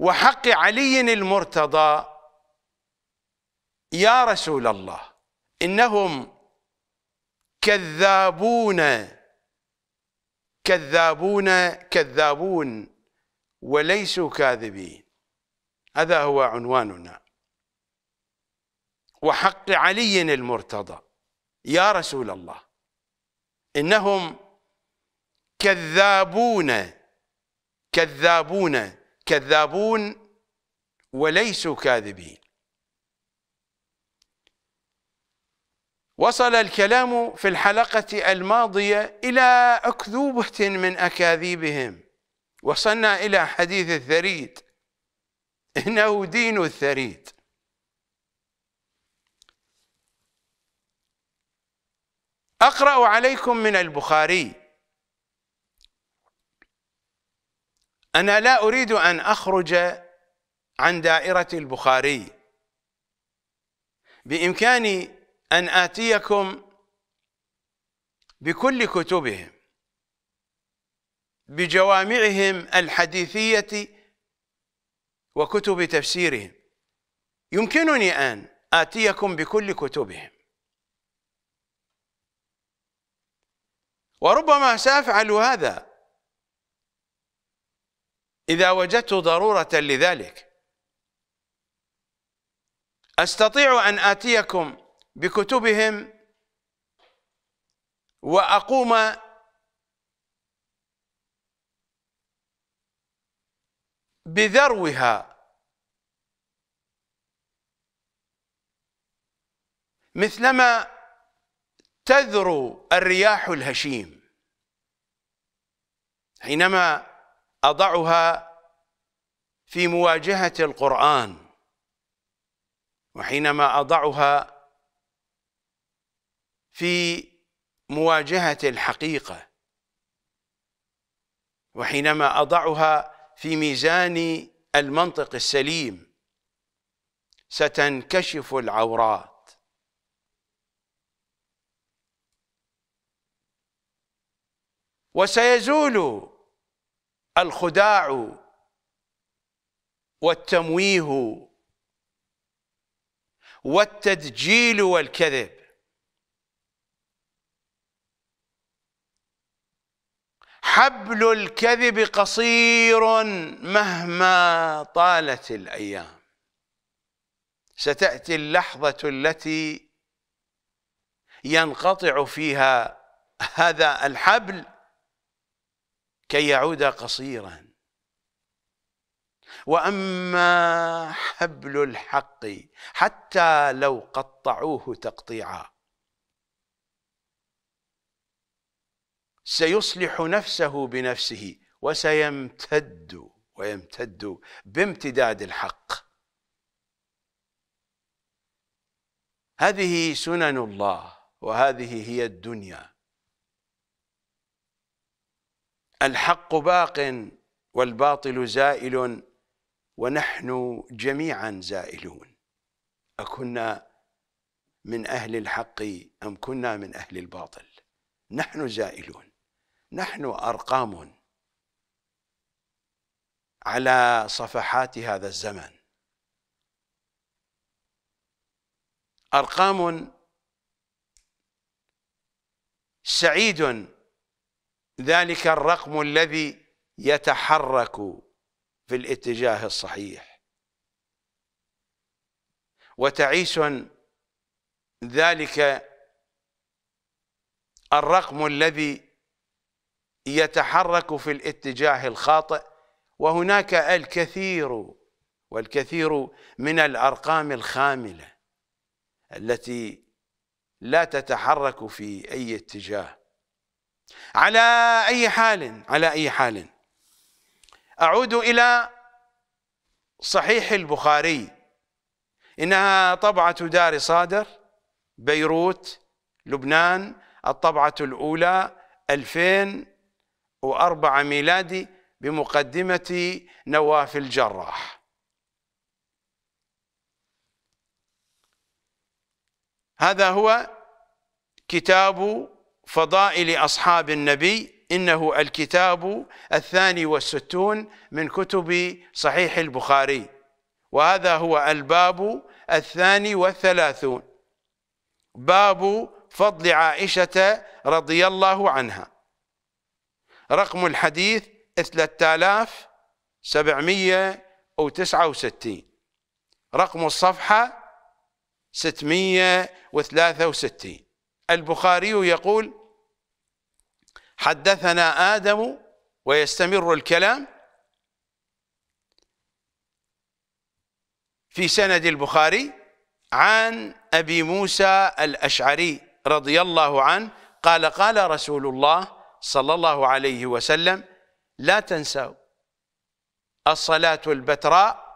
وحق علي المرتضى يا رسول الله إنهم كذابون كذابون كذابون وليسوا كاذبين هذا هو عنواننا وحق علي المرتضى يا رسول الله إنهم كذابون كذابون كذابون وليسوا كاذبين وصل الكلام في الحلقة الماضية إلى أكذوبة من أكاذيبهم وصلنا إلى حديث الثريد إنه دين الثريد أقرأ عليكم من البخاري أنا لا أريد أن أخرج عن دائرة البخاري بإمكاني أن آتيكم بكل كتبهم بجوامعهم الحديثية وكتب تفسيرهم يمكنني أن آتيكم بكل كتبهم وربما سأفعل هذا إذا وجدت ضرورة لذلك أستطيع أن آتيكم بكتبهم وأقوم بذروها مثلما تذرو الرياح الهشيم حينما أضعها في مواجهة القرآن وحينما أضعها في مواجهة الحقيقة وحينما أضعها في ميزان المنطق السليم ستنكشف العورات وسيزول الخداع والتمويه والتدجيل والكذب حبل الكذب قصير مهما طالت الايام ستاتي اللحظه التي ينقطع فيها هذا الحبل كي يعود قصيرا واما حبل الحق حتى لو قطعوه تقطيعا سيصلح نفسه بنفسه وسيمتد ويمتد بامتداد الحق هذه سنن الله وهذه هي الدنيا الحق باق والباطل زائل ونحن جميعا زائلون أكنا من أهل الحق أم كنا من أهل الباطل نحن زائلون نحن أرقام على صفحات هذا الزمن أرقام سعيد ذلك الرقم الذي يتحرك في الاتجاه الصحيح وتعيس ذلك الرقم الذي يتحرك في الاتجاه الخاطئ وهناك الكثير والكثير من الأرقام الخاملة التي لا تتحرك في أي اتجاه على أي حال على أي حال أعود إلى صحيح البخاري إنها طبعة دار صادر بيروت لبنان الطبعة الأولى 2004 ميلادي بمقدمة نواف الجراح هذا هو كتاب فضائل أصحاب النبي إنه الكتاب الثاني والستون من كتب صحيح البخاري وهذا هو الباب الثاني والثلاثون باب فضل عائشة رضي الله عنها رقم الحديث 3769 رقم الصفحة 663 البخاري يقول حدثنا آدم ويستمر الكلام في سند البخاري عن أبي موسى الأشعري رضي الله عنه قال قال رسول الله صلى الله عليه وسلم لا تنسوا الصلاة البتراء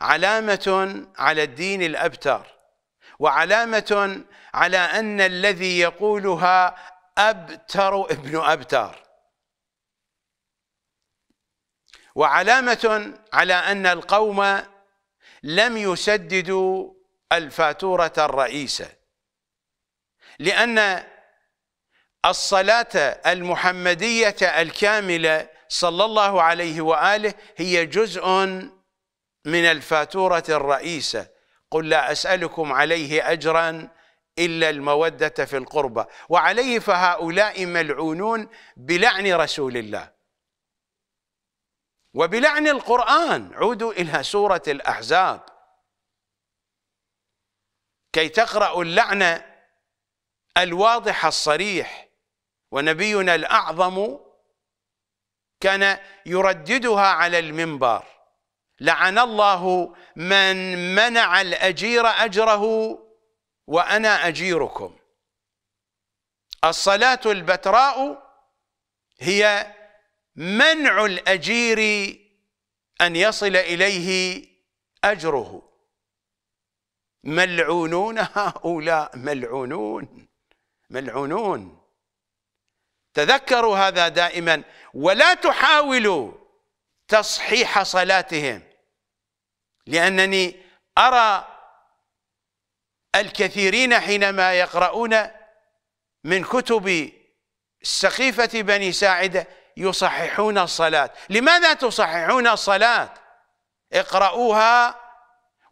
علامة على الدين الأبتر وعلامة على أن الذي يقولها أبتر ابن أبتر وعلامة على أن القوم لم يسددوا الفاتورة الرئيسة لأن الصلاة المحمدية الكاملة صلى الله عليه وآله هي جزء من الفاتورة الرئيسة قل لا أسألكم عليه أجراً إلا المودة في القربة وعليه فهؤلاء ملعونون بلعن رسول الله وبلعن القرآن عودوا إلى سورة الأحزاب كي تقرأوا اللعنة الواضح الصريح ونبينا الأعظم كان يرددها على المنبر لعن الله من منع الأجير أجره وأنا أجيركم الصلاة البتراء هي منع الأجير أن يصل إليه أجره ملعونون هؤلاء ملعونون ملعونون تذكروا هذا دائما ولا تحاولوا تصحيح صلاتهم لأنني أرى الكثيرين حينما يقرؤون من كتب سقيفة بني ساعدة يصححون الصلاة لماذا تصححون الصلاة اقرؤوها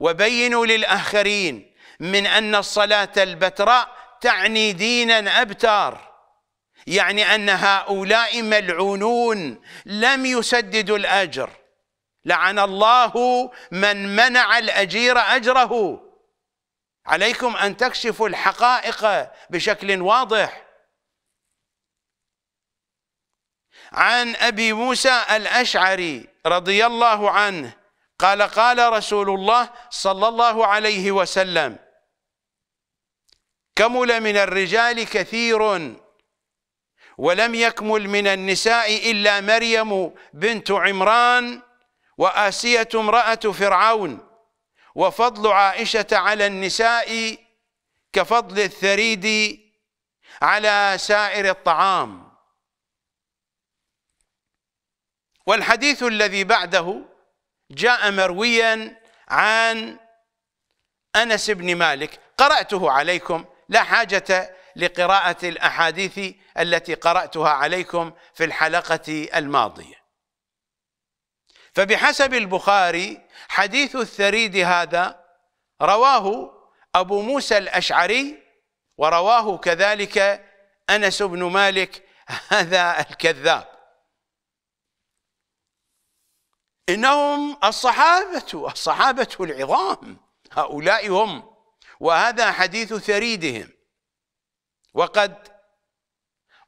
وبينوا للآخرين من أن الصلاة البتراء تعني دينا أبتر يعني أن هؤلاء ملعونون لم يسددوا الأجر لعن الله من منع الأجير أجره عليكم أن تكشفوا الحقائق بشكل واضح عن أبي موسى الأشعري رضي الله عنه قال قال رسول الله صلى الله عليه وسلم كمل من الرجال كثير ولم يكمل من النساء إلا مريم بنت عمران وآسية امرأة فرعون وفضل عائشة على النساء كفضل الثريد على سائر الطعام والحديث الذي بعده جاء مرويا عن أنس بن مالك قرأته عليكم لا حاجة لقراءة الأحاديث التي قرأتها عليكم في الحلقة الماضية فبحسب البخاري حديث الثريد هذا رواه أبو موسى الأشعري ورواه كذلك أنس بن مالك هذا الكذاب إنهم الصحابة الصحابة العظام هؤلاء هم وهذا حديث ثريدهم وقد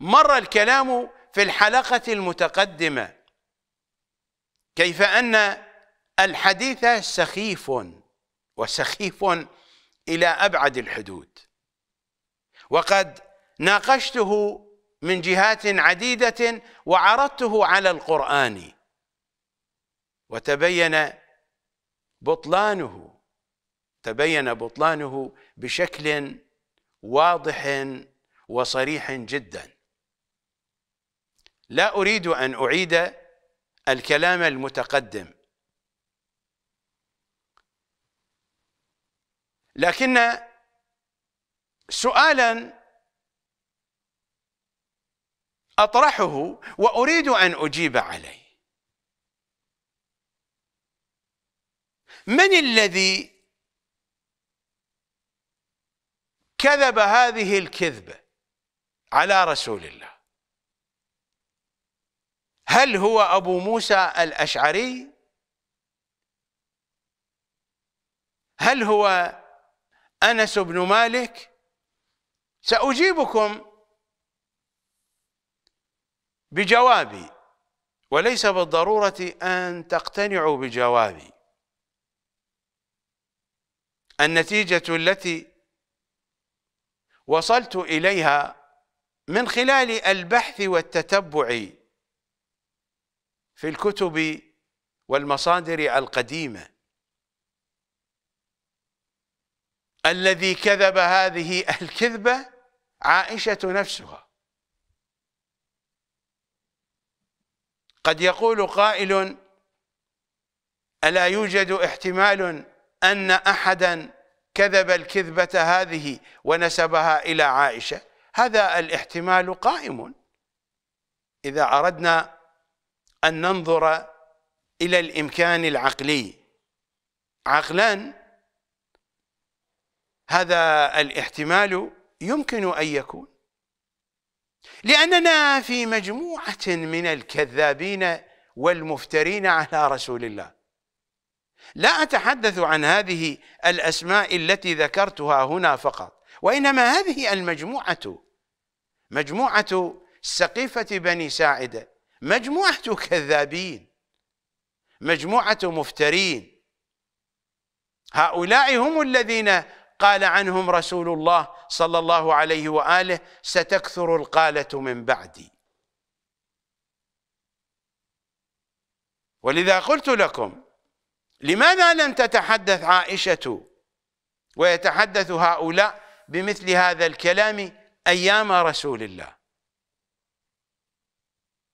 مر الكلام في الحلقة المتقدمة كيف أن الحديث سخيف وسخيف إلى أبعد الحدود وقد ناقشته من جهات عديدة وعرضته على القرآن وتبين بطلانه تبين بطلانه بشكل واضح وصريح جدا لا أريد أن أعيد الكلام المتقدم لكن سؤالا اطرحه واريد ان اجيب عليه من الذي كذب هذه الكذبه على رسول الله هل هو ابو موسى الاشعري هل هو انس بن مالك ساجيبكم بجوابي وليس بالضروره ان تقتنعوا بجوابي النتيجه التي وصلت اليها من خلال البحث والتتبع في الكتب والمصادر القديمه الذي كذب هذه الكذبة عائشة نفسها قد يقول قائل ألا يوجد احتمال أن أحدا كذب الكذبة هذه ونسبها إلى عائشة هذا الاحتمال قائم إذا أردنا أن ننظر إلى الإمكان العقلي عقلا هذا الاحتمال يمكن أن يكون لأننا في مجموعة من الكذابين والمفترين على رسول الله لا أتحدث عن هذه الأسماء التي ذكرتها هنا فقط وإنما هذه المجموعة مجموعة سقيفة بني ساعدة مجموعة كذابين مجموعة مفترين هؤلاء هم الذين قال عنهم رسول الله صلى الله عليه واله ستكثر القاله من بعدي ولذا قلت لكم لماذا لم تتحدث عائشه ويتحدث هؤلاء بمثل هذا الكلام ايام رسول الله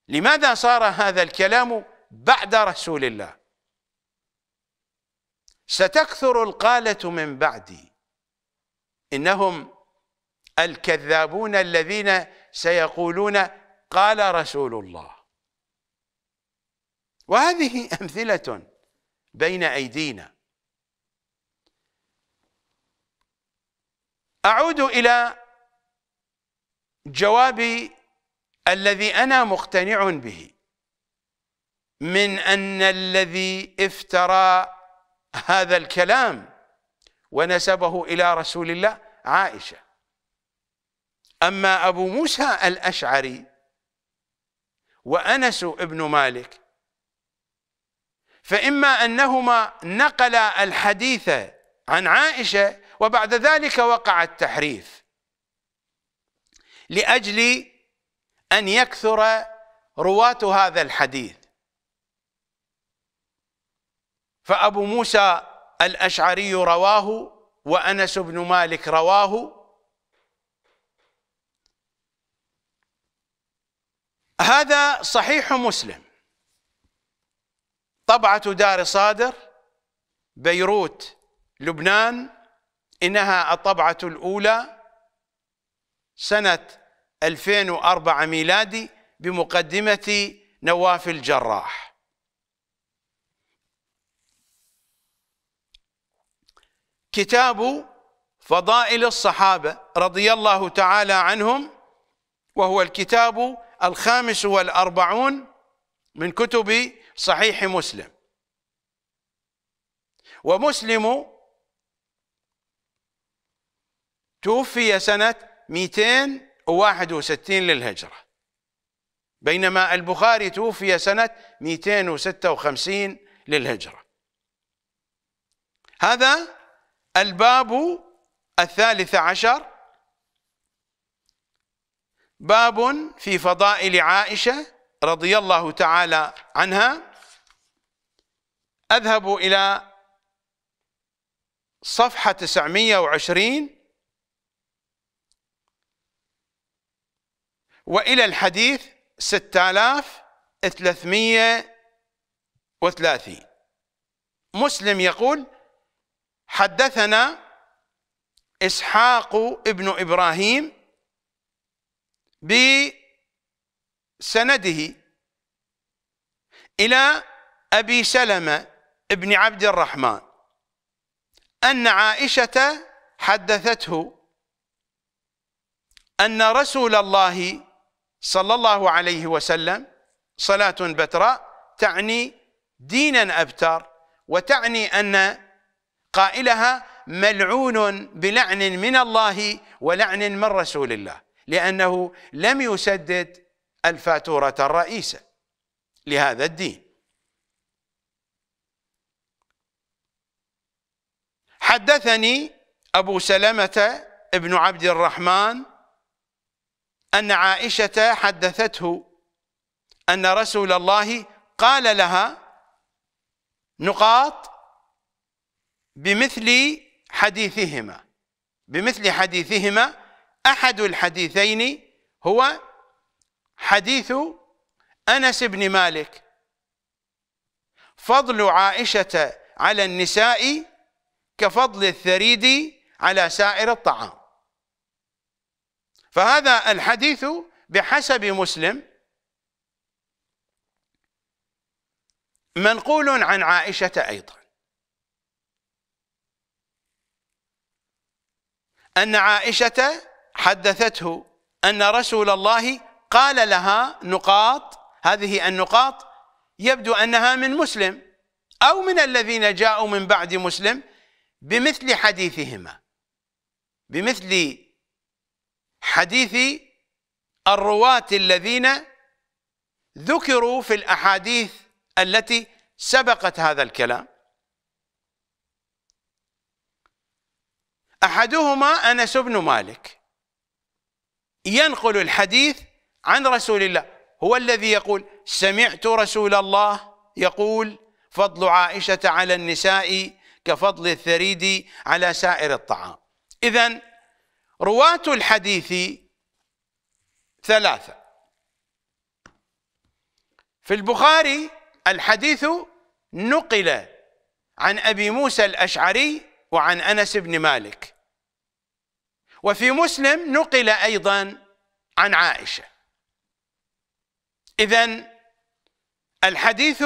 لماذا صار هذا الكلام بعد رسول الله ستكثر القاله من بعدي إنهم الكذابون الذين سيقولون قال رسول الله وهذه أمثلة بين أيدينا أعود إلى جوابي الذي أنا مقتنع به من أن الذي افترى هذا الكلام ونسبه إلى رسول الله عائشة أما أبو موسى الأشعري وأنس بن مالك فإما أنهما نقلا الحديث عن عائشة وبعد ذلك وقع التحريف لأجل أن يكثر رواة هذا الحديث فأبو موسى الأشعري رواه وأنس بن مالك رواه هذا صحيح مسلم طبعة دار صادر بيروت لبنان إنها الطبعة الأولى سنة 2004 ميلادي بمقدمة نواف الجراح كتاب فضائل الصحابة رضي الله تعالى عنهم وهو الكتاب الخامس والأربعون من كتب صحيح مسلم ومسلم توفي سنة 261 للهجرة بينما البخاري توفي سنة 256 للهجرة هذا الباب الثالث عشر باب في فضائل عائشة رضي الله تعالى عنها أذهب إلى صفحة 920 وإلى الحديث 6330 مسلم يقول حدثنا إسحاق ابن إبراهيم بسنده إلى أبي سلمة ابن عبد الرحمن أن عائشة حدثته أن رسول الله صلى الله عليه وسلم صلاة بتراء تعني دينا أبتر وتعني أن قائلها ملعون بلعن من الله ولعن من رسول الله لأنه لم يسدد الفاتورة الرئيسة لهذا الدين حدثني أبو سلمة ابن عبد الرحمن أن عائشة حدثته أن رسول الله قال لها نقاط بمثل حديثهما بمثل حديثهما أحد الحديثين هو حديث أنس بن مالك فضل عائشة على النساء كفضل الثريد على سائر الطعام فهذا الحديث بحسب مسلم منقول عن عائشة أيضا أن عائشة حدثته أن رسول الله قال لها نقاط هذه النقاط يبدو أنها من مسلم أو من الذين جاءوا من بعد مسلم بمثل حديثهما بمثل حديث الرواة الذين ذكروا في الأحاديث التي سبقت هذا الكلام احدهما انس بن مالك ينقل الحديث عن رسول الله هو الذي يقول سمعت رسول الله يقول فضل عائشه على النساء كفضل الثريد على سائر الطعام اذا رواه الحديث ثلاثه في البخاري الحديث نقل عن ابي موسى الاشعري وعن انس بن مالك وفي مسلم نقل أيضا عن عائشة إذا الحديث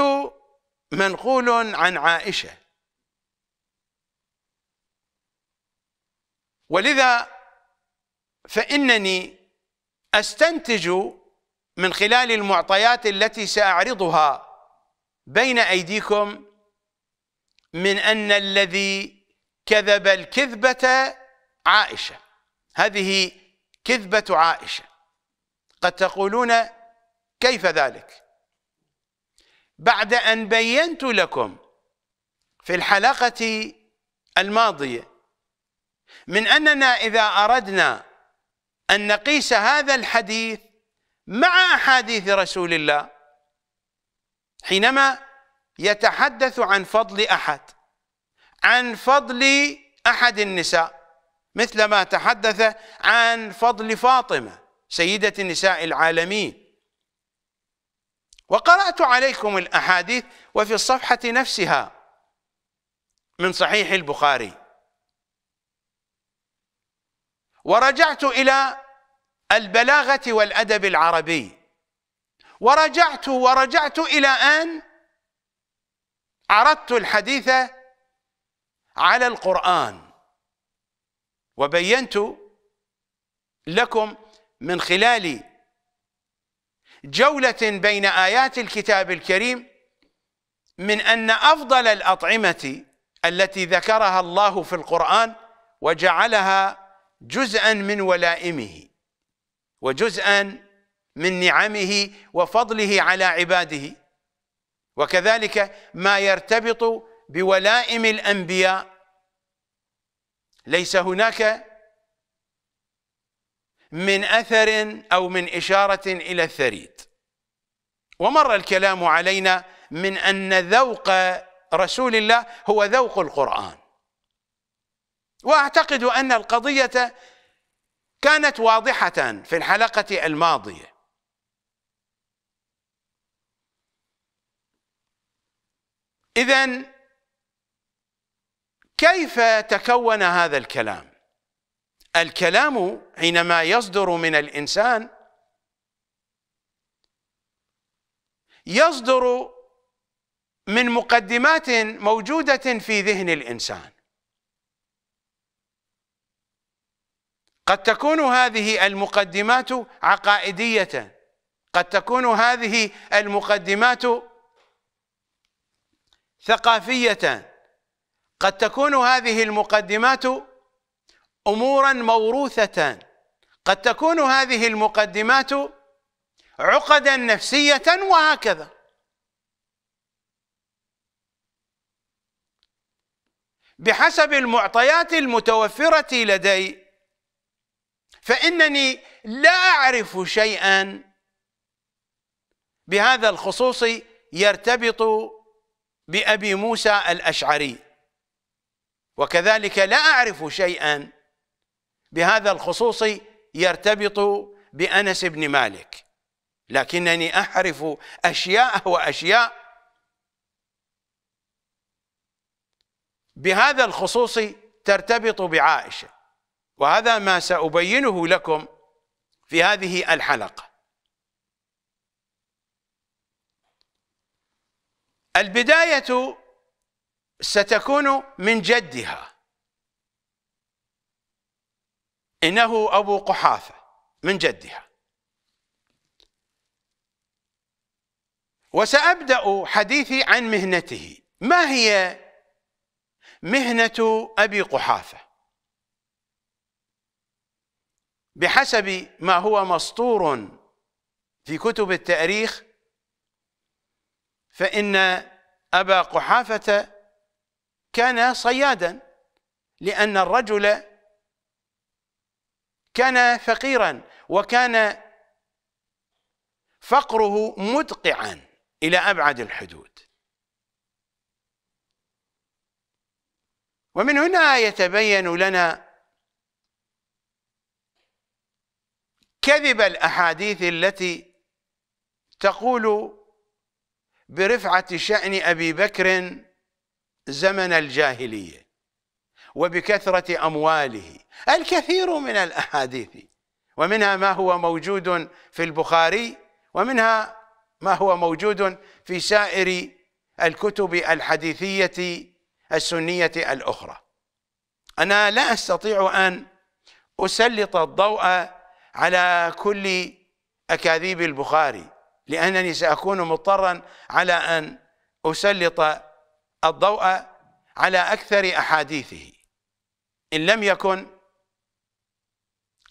منقول عن عائشة ولذا فإنني أستنتج من خلال المعطيات التي سأعرضها بين أيديكم من أن الذي كذب الكذبة عائشة هذه كذبة عائشة قد تقولون كيف ذلك بعد أن بينت لكم في الحلقة الماضية من أننا إذا أردنا أن نقيس هذا الحديث مع أحاديث رسول الله حينما يتحدث عن فضل أحد عن فضل أحد النساء مثل ما تحدث عن فضل فاطمة سيدة نساء العالمين وقرأت عليكم الأحاديث وفي الصفحة نفسها من صحيح البخاري ورجعت إلى البلاغة والأدب العربي ورجعت ورجعت إلى أن عرضت الحديث على القرآن وبينت لكم من خلال جولة بين آيات الكتاب الكريم من أن أفضل الأطعمة التي ذكرها الله في القرآن وجعلها جزءا من ولائمه وجزءا من نعمه وفضله على عباده وكذلك ما يرتبط بولائم الأنبياء ليس هناك من أثر أو من إشارة إلى الثريد ومر الكلام علينا من أن ذوق رسول الله هو ذوق القرآن وأعتقد أن القضية كانت واضحة في الحلقة الماضية إذا كيف تكون هذا الكلام الكلام حينما يصدر من الإنسان يصدر من مقدمات موجودة في ذهن الإنسان قد تكون هذه المقدمات عقائدية قد تكون هذه المقدمات ثقافية قد تكون هذه المقدمات امورا موروثه قد تكون هذه المقدمات عقدا نفسيه وهكذا بحسب المعطيات المتوفره لدي فانني لا اعرف شيئا بهذا الخصوص يرتبط بابي موسى الاشعري وكذلك لا أعرف شيئا بهذا الخصوص يرتبط بأنس بن مالك لكنني أعرف أشياء وأشياء بهذا الخصوص ترتبط بعائشة وهذا ما سأبينه لكم في هذه الحلقة البداية ستكون من جدها إنه أبو قحافة من جدها وسأبدأ حديثي عن مهنته ما هي مهنة أبي قحافة بحسب ما هو مسطور في كتب التاريخ فإن أبا قحافة كان صيادا لأن الرجل كان فقيرا وكان فقره مدقعا إلى أبعد الحدود ومن هنا يتبين لنا كذب الأحاديث التي تقول برفعة شأن أبي بكر زمن الجاهلية وبكثرة أمواله الكثير من الأحاديث ومنها ما هو موجود في البخاري ومنها ما هو موجود في سائر الكتب الحديثية السنية الأخرى أنا لا أستطيع أن أسلط الضوء على كل أكاذيب البخاري لأنني سأكون مضطرا على أن أسلط الضوء على أكثر أحاديثه إن لم يكن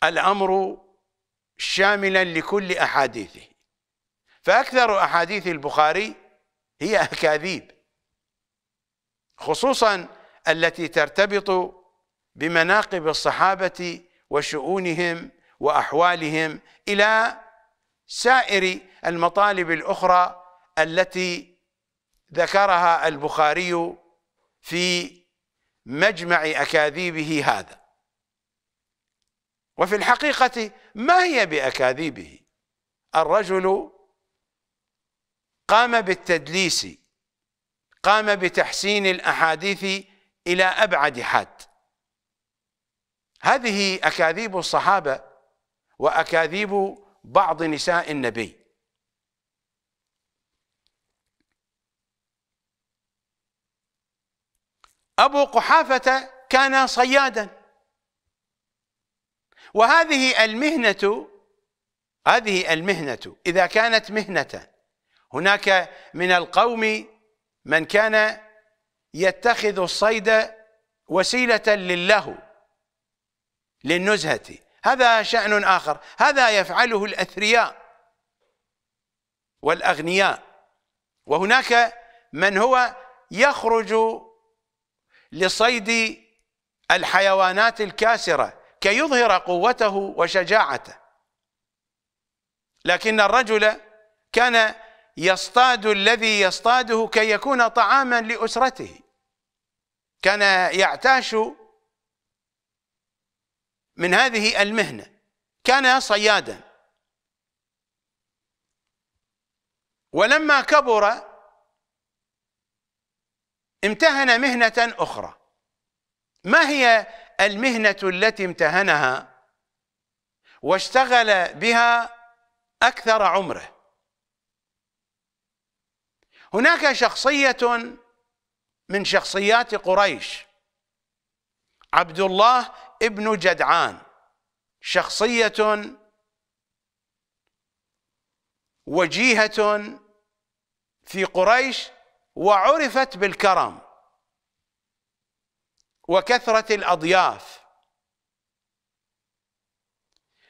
الأمر شاملا لكل أحاديثه فأكثر أحاديث البخاري هي أكاذيب خصوصا التي ترتبط بمناقب الصحابة وشؤونهم وأحوالهم إلى سائر المطالب الأخرى التي ذكرها البخاري في مجمع أكاذيبه هذا وفي الحقيقة ما هي بأكاذيبه الرجل قام بالتدليس قام بتحسين الأحاديث إلى أبعد حد هذه أكاذيب الصحابة وأكاذيب بعض نساء النبي أبو قحافة كان صيادا وهذه المهنة هذه المهنة إذا كانت مهنة هناك من القوم من كان يتخذ الصيد وسيلة لله للنزهة هذا شأن آخر هذا يفعله الأثرياء والأغنياء وهناك من هو يخرج لصيد الحيوانات الكاسرة كي يظهر قوته وشجاعته لكن الرجل كان يصطاد الذي يصطاده كي يكون طعاما لأسرته كان يعتاش من هذه المهنة كان صيادا ولما كبر امتهن مهنة أخرى ما هي المهنة التي امتهنها واشتغل بها أكثر عمره هناك شخصية من شخصيات قريش عبد الله ابن جدعان شخصية وجيهة في قريش وعرفت بالكرم وكثرة الأضياف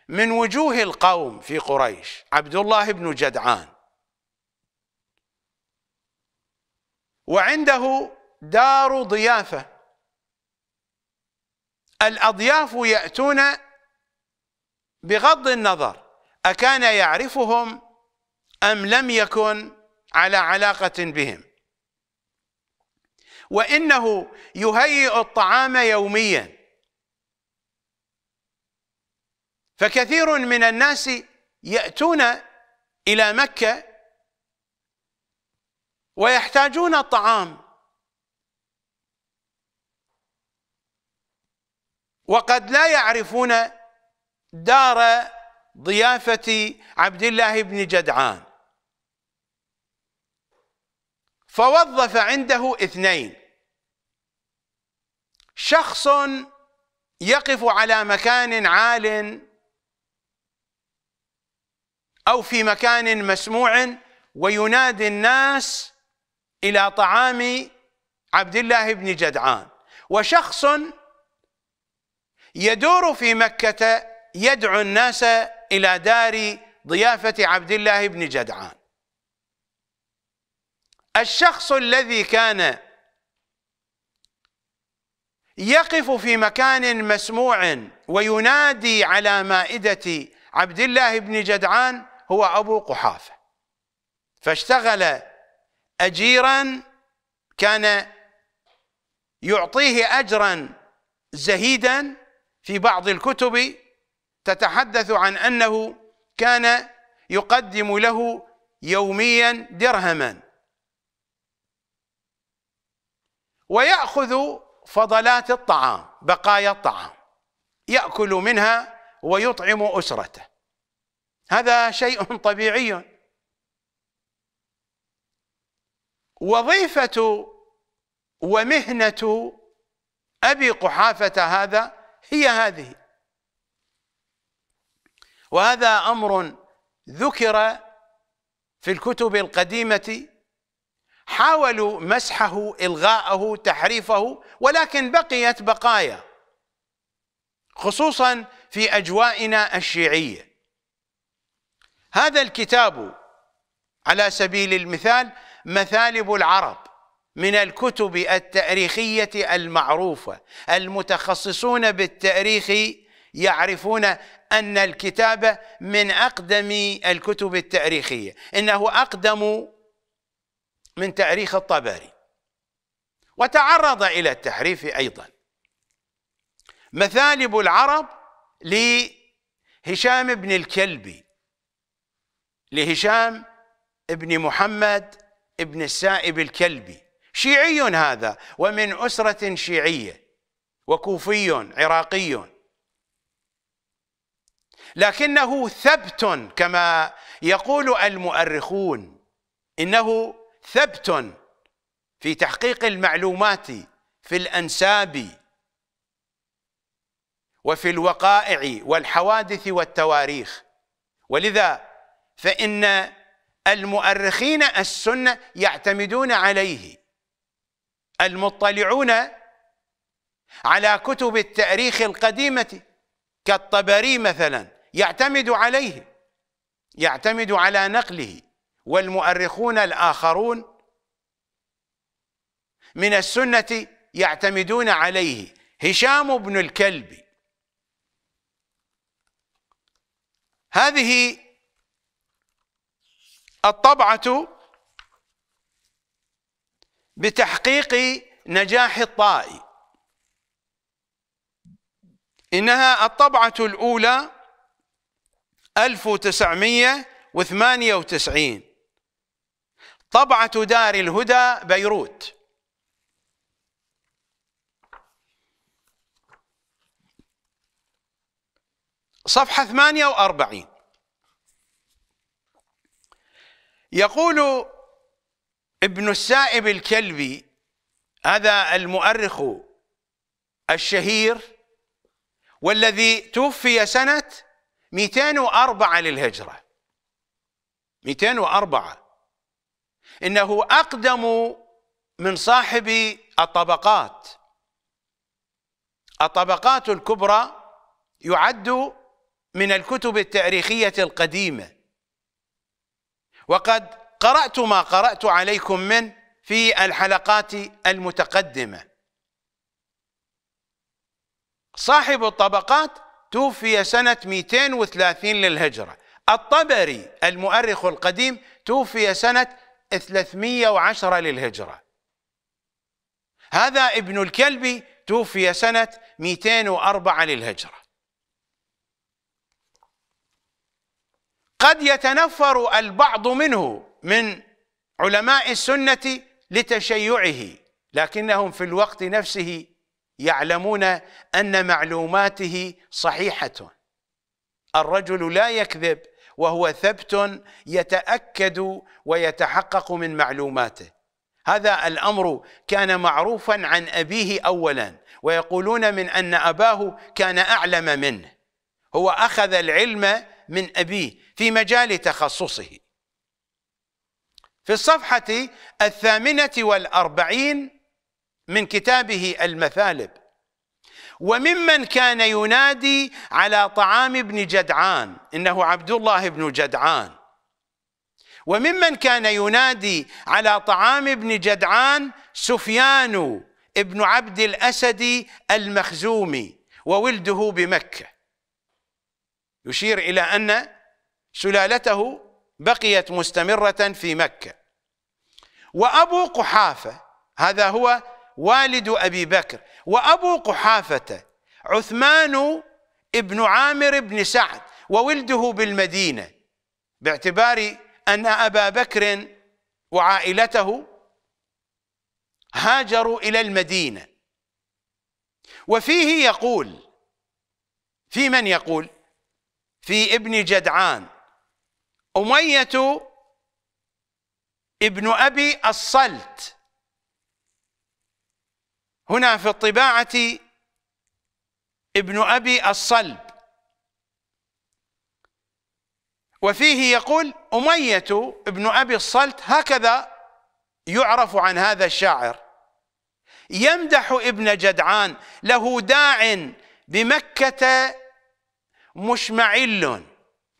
من وجوه القوم في قريش عبد الله بن جدعان وعنده دار ضيافة الأضياف يأتون بغض النظر أكان يعرفهم أم لم يكن على علاقة بهم وانه يهيئ الطعام يوميا فكثير من الناس ياتون الى مكه ويحتاجون الطعام وقد لا يعرفون دار ضيافه عبد الله بن جدعان فوظف عنده اثنين شخص يقف على مكان عال أو في مكان مسموع وينادي الناس إلى طعام عبد الله بن جدعان وشخص يدور في مكة يدعو الناس إلى دار ضيافة عبد الله بن جدعان الشخص الذي كان يقف في مكان مسموع وينادي على مائدة عبد الله بن جدعان هو أبو قحافة فاشتغل أجيرا كان يعطيه أجرا زهيدا في بعض الكتب تتحدث عن أنه كان يقدم له يوميا درهما ويأخذ فضلات الطعام بقايا الطعام يأكل منها ويطعم أسرته هذا شيء طبيعي وظيفة ومهنة أبي قحافة هذا هي هذه وهذا أمر ذكر في الكتب القديمة حاولوا مسحه إلغاءه تحريفه ولكن بقيت بقايا خصوصا في أجوائنا الشيعية هذا الكتاب على سبيل المثال مثالب العرب من الكتب التاريخية المعروفة المتخصصون بالتاريخ يعرفون أن الكتاب من أقدم الكتب التاريخية إنه أقدم من تاريخ الطبري وتعرض إلى التحريف أيضا مثالب العرب لهشام بن الكلبي لهشام بن محمد بن السائب الكلبي شيعي هذا ومن أسرة شيعية وكوفي عراقي لكنه ثبت كما يقول المؤرخون إنه ثبت في تحقيق المعلومات في الانساب وفي الوقائع والحوادث والتواريخ ولذا فان المؤرخين السنه يعتمدون عليه المطلعون على كتب التاريخ القديمه كالطبري مثلا يعتمد عليه يعتمد على نقله والمؤرخون الآخرون من السنة يعتمدون عليه هشام بن الكلبي هذه الطبعة بتحقيق نجاح الطائي إنها الطبعة الأولى 1998 طبعة دار الهدى بيروت صفحة 48 يقول ابن السائب الكلبي هذا المؤرخ الشهير والذي توفي سنة 204 للهجرة 204 انه اقدم من صاحب الطبقات الطبقات الكبرى يعد من الكتب التاريخيه القديمه وقد قرات ما قرات عليكم من في الحلقات المتقدمه صاحب الطبقات توفي سنه 230 للهجره الطبري المؤرخ القديم توفي سنه 310 للهجرة هذا ابن الكلبي توفي سنة 204 للهجرة قد يتنفر البعض منه من علماء السنة لتشيعه لكنهم في الوقت نفسه يعلمون أن معلوماته صحيحة الرجل لا يكذب وهو ثبت يتأكد ويتحقق من معلوماته هذا الأمر كان معروفا عن أبيه أولا ويقولون من أن أباه كان أعلم منه هو أخذ العلم من أبيه في مجال تخصصه في الصفحة الثامنة والأربعين من كتابه المثالب وممن كان ينادي على طعام ابن جدعان انه عبد الله بن جدعان وممن كان ينادي على طعام ابن جدعان سفيان ابن عبد الاسد المخزومي وولده بمكه يشير الى ان سلالته بقيت مستمره في مكه وابو قحافه هذا هو والد ابي بكر وأبو قحافة عثمان ابن عامر بن سعد وولده بالمدينة باعتبار أن أبا بكر وعائلته هاجروا إلى المدينة وفيه يقول في من يقول في ابن جدعان أمية ابن أبي الصلت هنا في الطباعة ابن أبي الصلب وفيه يقول أمية ابن أبي الصلت هكذا يعرف عن هذا الشاعر يمدح ابن جدعان له داع بمكة مشمعل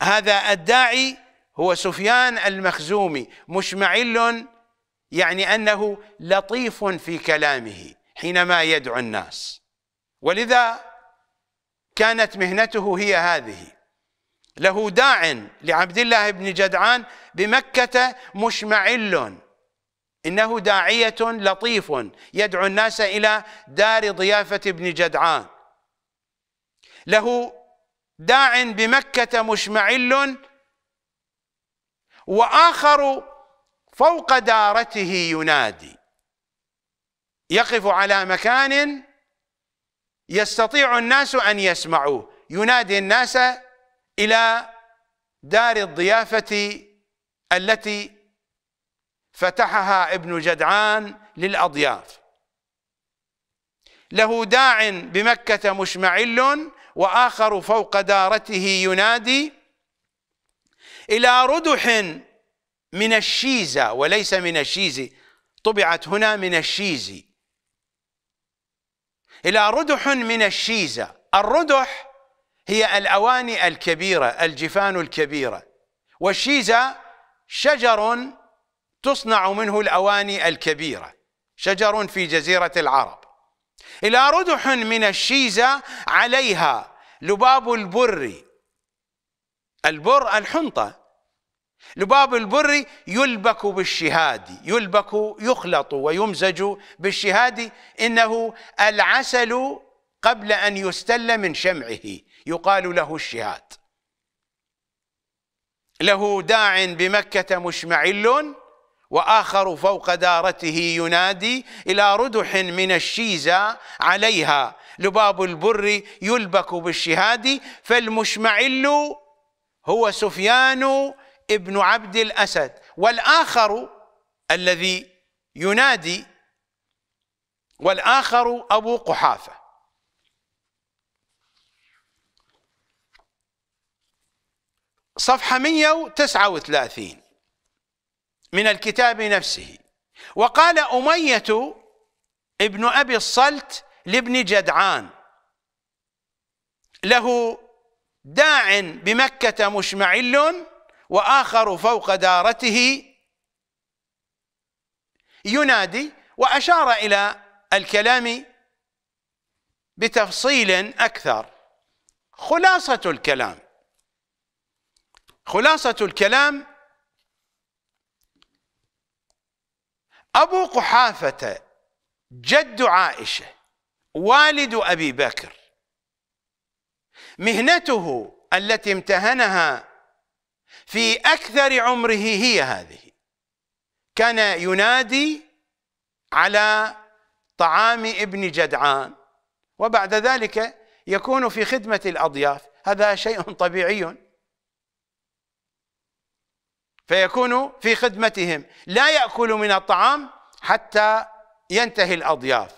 هذا الداعي هو سفيان المخزومي مشمعل يعني أنه لطيف في كلامه حينما يدعو الناس ولذا كانت مهنته هي هذه له داع لعبد الله بن جدعان بمكة مشمعل إنه داعية لطيف يدعو الناس إلى دار ضيافة ابن جدعان له داع بمكة مشمعل وآخر فوق دارته ينادي يقف على مكان يستطيع الناس أن يسمعوه ينادي الناس إلى دار الضيافة التي فتحها ابن جدعان للأضياف له داع بمكة مشمعل وآخر فوق دارته ينادي إلى ردح من الشيزة وليس من الشيزي طبعت هنا من الشيزي إلى ردح من الشيزة الردح هي الأواني الكبيرة الجفان الكبيرة والشيزة شجر تصنع منه الأواني الكبيرة شجر في جزيرة العرب إلى ردح من الشيزة عليها لباب البر البر الحنطة لباب البر يلبك بالشهاد يلبك يخلط ويمزج بالشهاد إنه العسل قبل أن يستل من شمعه يقال له الشهاد له داع بمكة مشمعل وآخر فوق دارته ينادي إلى ردح من الشيزة عليها لباب البر يلبك بالشهاد فالمشمعل هو سفيان ابن عبد الأسد والآخر الذي ينادي والآخر أبو قحافة صفحة 139 من الكتاب نفسه وقال أمية ابن أبي الصلت لابن جدعان له داع بمكة مشمعل وآخر فوق دارته ينادي وأشار إلى الكلام بتفصيل أكثر خلاصة الكلام خلاصة الكلام أبو قحافة جد عائشة والد أبي بكر مهنته التي امتهنها في أكثر عمره هي هذه كان ينادي على طعام ابن جدعان وبعد ذلك يكون في خدمة الأضياف هذا شيء طبيعي فيكون في خدمتهم لا يأكل من الطعام حتى ينتهي الأضياف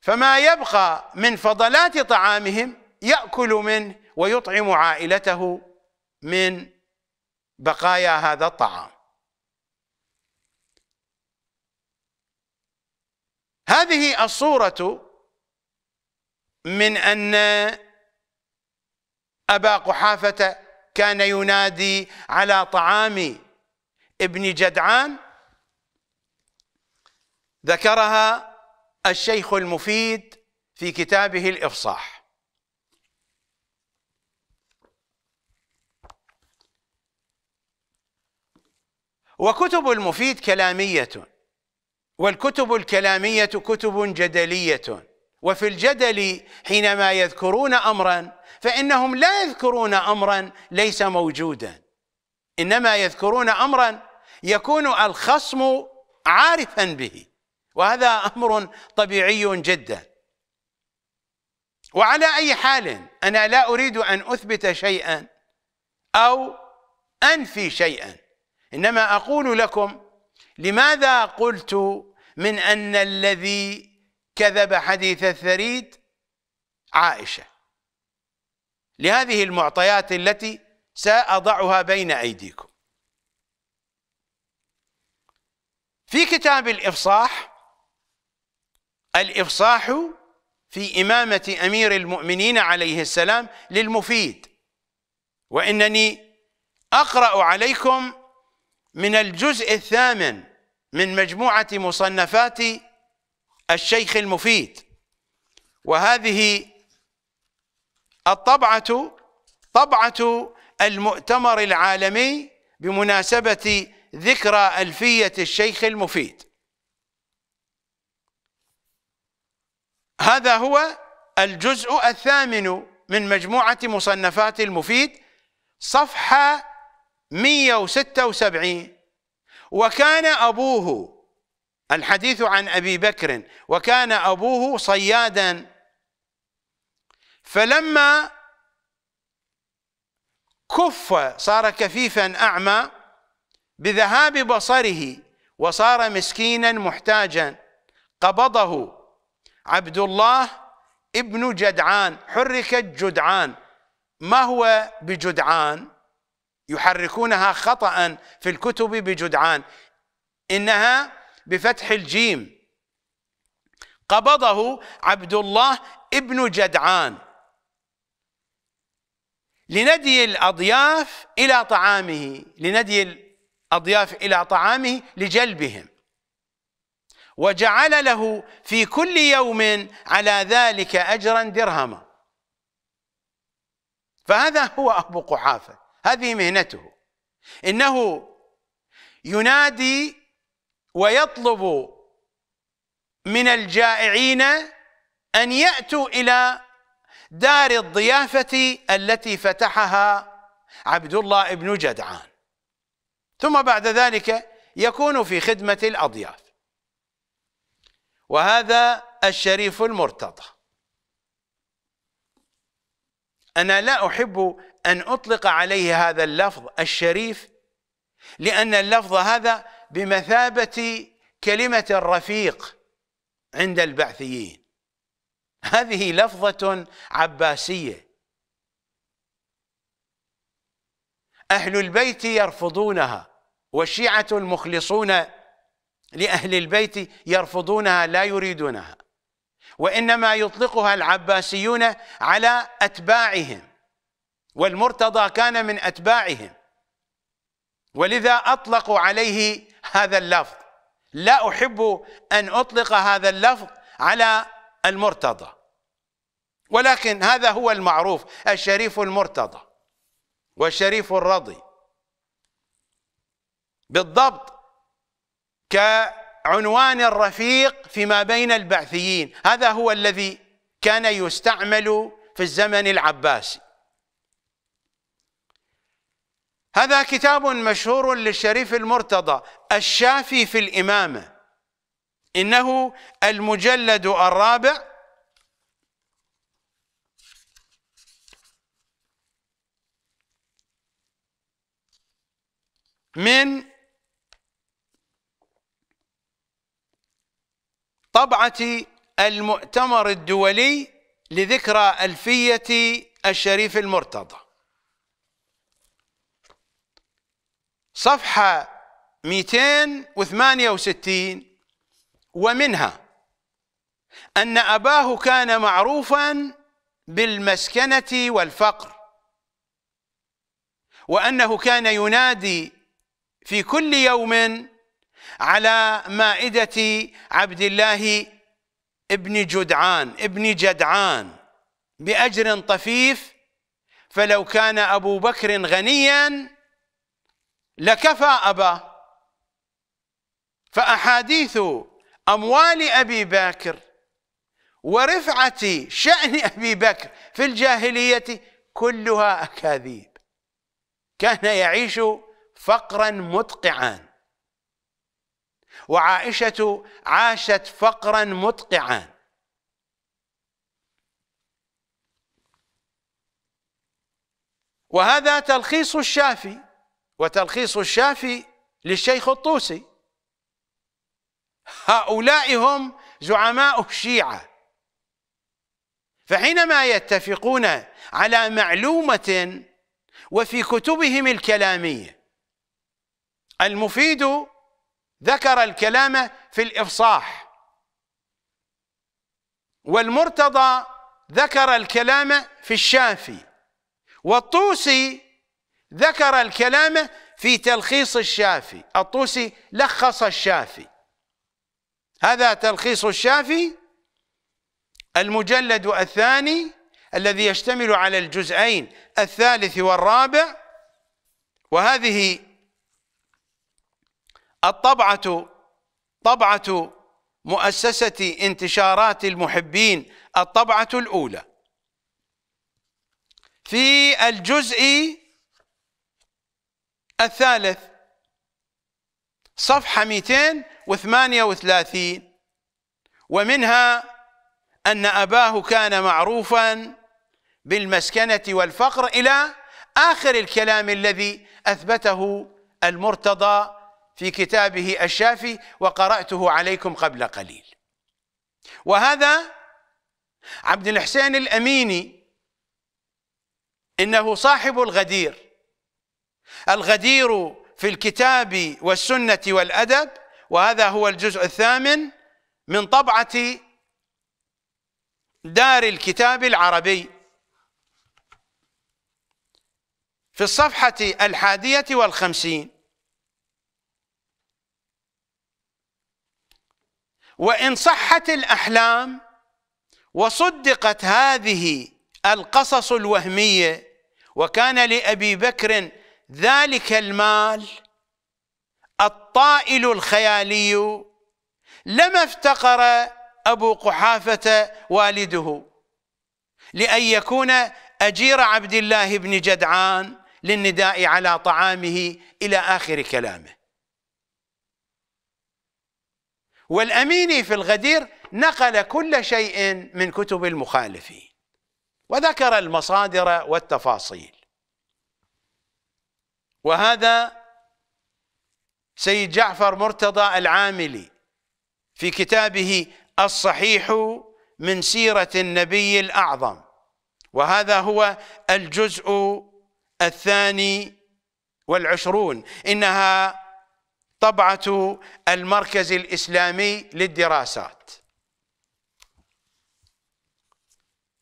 فما يبقى من فضلات طعامهم يأكل منه ويطعم عائلته من بقايا هذا الطعام هذه الصورة من أن أبا قحافة كان ينادي على طعام ابن جدعان ذكرها الشيخ المفيد في كتابه الإفصاح وكتب المفيد كلامية والكتب الكلامية كتب جدلية وفي الجدل حينما يذكرون أمرا فإنهم لا يذكرون أمرا ليس موجودا إنما يذكرون أمرا يكون الخصم عارفا به وهذا أمر طبيعي جدا وعلى أي حال أنا لا أريد أن أثبت شيئا أو أنفي شيئا انما اقول لكم لماذا قلت من ان الذي كذب حديث الثريد عائشه لهذه المعطيات التي ساضعها بين ايديكم في كتاب الافصاح الافصاح في امامه امير المؤمنين عليه السلام للمفيد وانني اقرا عليكم من الجزء الثامن من مجموعة مصنفات الشيخ المفيد وهذه الطبعة طبعة المؤتمر العالمي بمناسبة ذكرى ألفية الشيخ المفيد هذا هو الجزء الثامن من مجموعة مصنفات المفيد صفحة 176 وكان أبوه الحديث عن أبي بكر وكان أبوه صيادا فلما كف صار كفيفا أعمى بذهاب بصره وصار مسكينا محتاجا قبضه عبد الله ابن جدعان حركت جدعان ما هو بجدعان يحركونها خطأ في الكتب بجدعان إنها بفتح الجيم قبضه عبد الله ابن جدعان لندي الأضياف إلى طعامه لندي الأضياف إلى طعامه لجلبهم وجعل له في كل يوم على ذلك أجرا درهما فهذا هو أبو قحافة هذه مهنته انه ينادي ويطلب من الجائعين ان ياتوا الى دار الضيافه التي فتحها عبد الله بن جدعان ثم بعد ذلك يكون في خدمه الاضياف وهذا الشريف المرتضى انا لا احب ان اطلق عليه هذا اللفظ الشريف لان اللفظ هذا بمثابه كلمه الرفيق عند البعثيين هذه لفظه عباسيه اهل البيت يرفضونها والشيعه المخلصون لاهل البيت يرفضونها لا يريدونها وإنما يطلقها العباسيون على أتباعهم والمرتضى كان من أتباعهم ولذا أطلقوا عليه هذا اللفظ لا أحب أن أطلق هذا اللفظ على المرتضى ولكن هذا هو المعروف الشريف المرتضى والشريف الرضي بالضبط ك عنوان الرفيق فيما بين البعثيين هذا هو الذي كان يستعمل في الزمن العباسي هذا كتاب مشهور للشريف المرتضى الشافي في الإمامة إنه المجلد الرابع من طبعة المؤتمر الدولي لذكرى ألفية الشريف المرتضى صفحة 268 ومنها أن أباه كان معروفا بالمسكنة والفقر وأنه كان ينادي في كل يوم على مائدة عبد الله ابن جدعان ابن جدعان بأجر طفيف فلو كان أبو بكر غنيا لكفى أباه فأحاديث أموال أبي بكر ورفعة شأن أبي بكر في الجاهلية كلها أكاذيب كان يعيش فقرا مدقعا وعائشة عاشت فقرا مدقعا وهذا تلخيص الشافي وتلخيص الشافي للشيخ الطوسي هؤلاء هم زعماء الشيعة فحينما يتفقون على معلومة وفي كتبهم الكلامية المفيد ذكر الكلام في الإفصاح والمرتضى ذكر الكلام في الشافي والطوسي ذكر الكلام في تلخيص الشافي الطوسي لخص الشافي هذا تلخيص الشافي المجلد الثاني الذي يشتمل على الجزئين الثالث والرابع وهذه الطبعة طبعة مؤسسة انتشارات المحبين الطبعة الأولى في الجزء الثالث صفحة 238 ومنها أن أباه كان معروفا بالمسكنة والفقر إلى آخر الكلام الذي أثبته المرتضى في كتابه الشافي وقرأته عليكم قبل قليل وهذا عبد الحسين الأميني إنه صاحب الغدير الغدير في الكتاب والسنة والأدب وهذا هو الجزء الثامن من طبعة دار الكتاب العربي في الصفحة الحادية والخمسين وان صحت الاحلام وصدقت هذه القصص الوهميه وكان لابي بكر ذلك المال الطائل الخيالي لما افتقر ابو قحافه والده لان يكون اجير عبد الله بن جدعان للنداء على طعامه الى اخر كلامه والأميني في الغدير نقل كل شيء من كتب المخالفين وذكر المصادر والتفاصيل وهذا سيد جعفر مرتضى العاملي في كتابه الصحيح من سيرة النبي الأعظم وهذا هو الجزء الثاني والعشرون إنها طبعة المركز الإسلامي للدراسات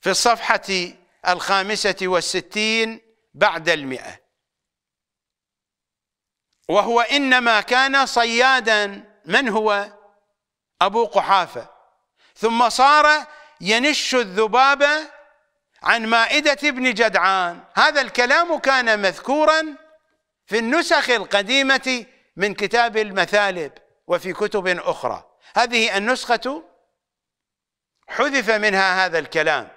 في الصفحة الخامسة والستين بعد المئة وهو إنما كان صيادا من هو أبو قحافة ثم صار ينش الذباب عن مائدة ابن جدعان هذا الكلام كان مذكورا في النسخ القديمة من كتاب المثالب وفي كتب أخرى هذه النسخة حذف منها هذا الكلام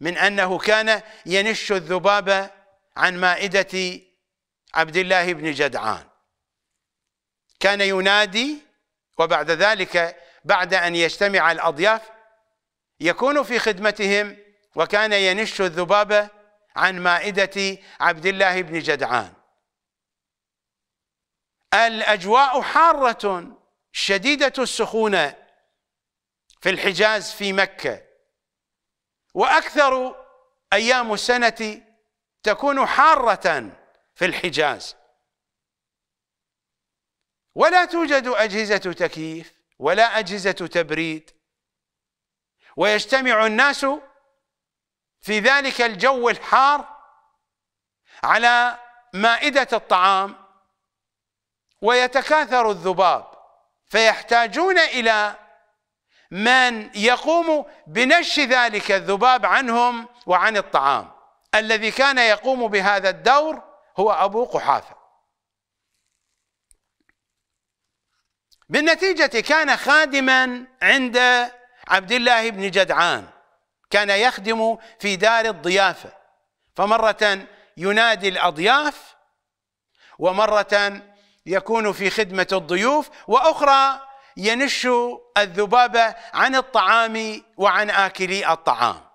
من أنه كان ينش الذباب عن مائدة عبد الله بن جدعان كان ينادي وبعد ذلك بعد أن يجتمع الأضياف يكون في خدمتهم وكان ينش الذباب عن مائدة عبد الله بن جدعان الأجواء حارة شديدة السخونة في الحجاز في مكة وأكثر أيام السنة تكون حارة في الحجاز ولا توجد أجهزة تكييف ولا أجهزة تبريد ويجتمع الناس في ذلك الجو الحار على مائدة الطعام ويتكاثر الذباب فيحتاجون إلى من يقوم بنش ذلك الذباب عنهم وعن الطعام الذي كان يقوم بهذا الدور هو أبو قحافة بالنتيجة كان خادما عند عبد الله بن جدعان كان يخدم في دار الضيافة فمرة ينادي الأضياف ومرة يكون في خدمة الضيوف وأخرى ينش الذبابة عن الطعام وعن آكلي الطعام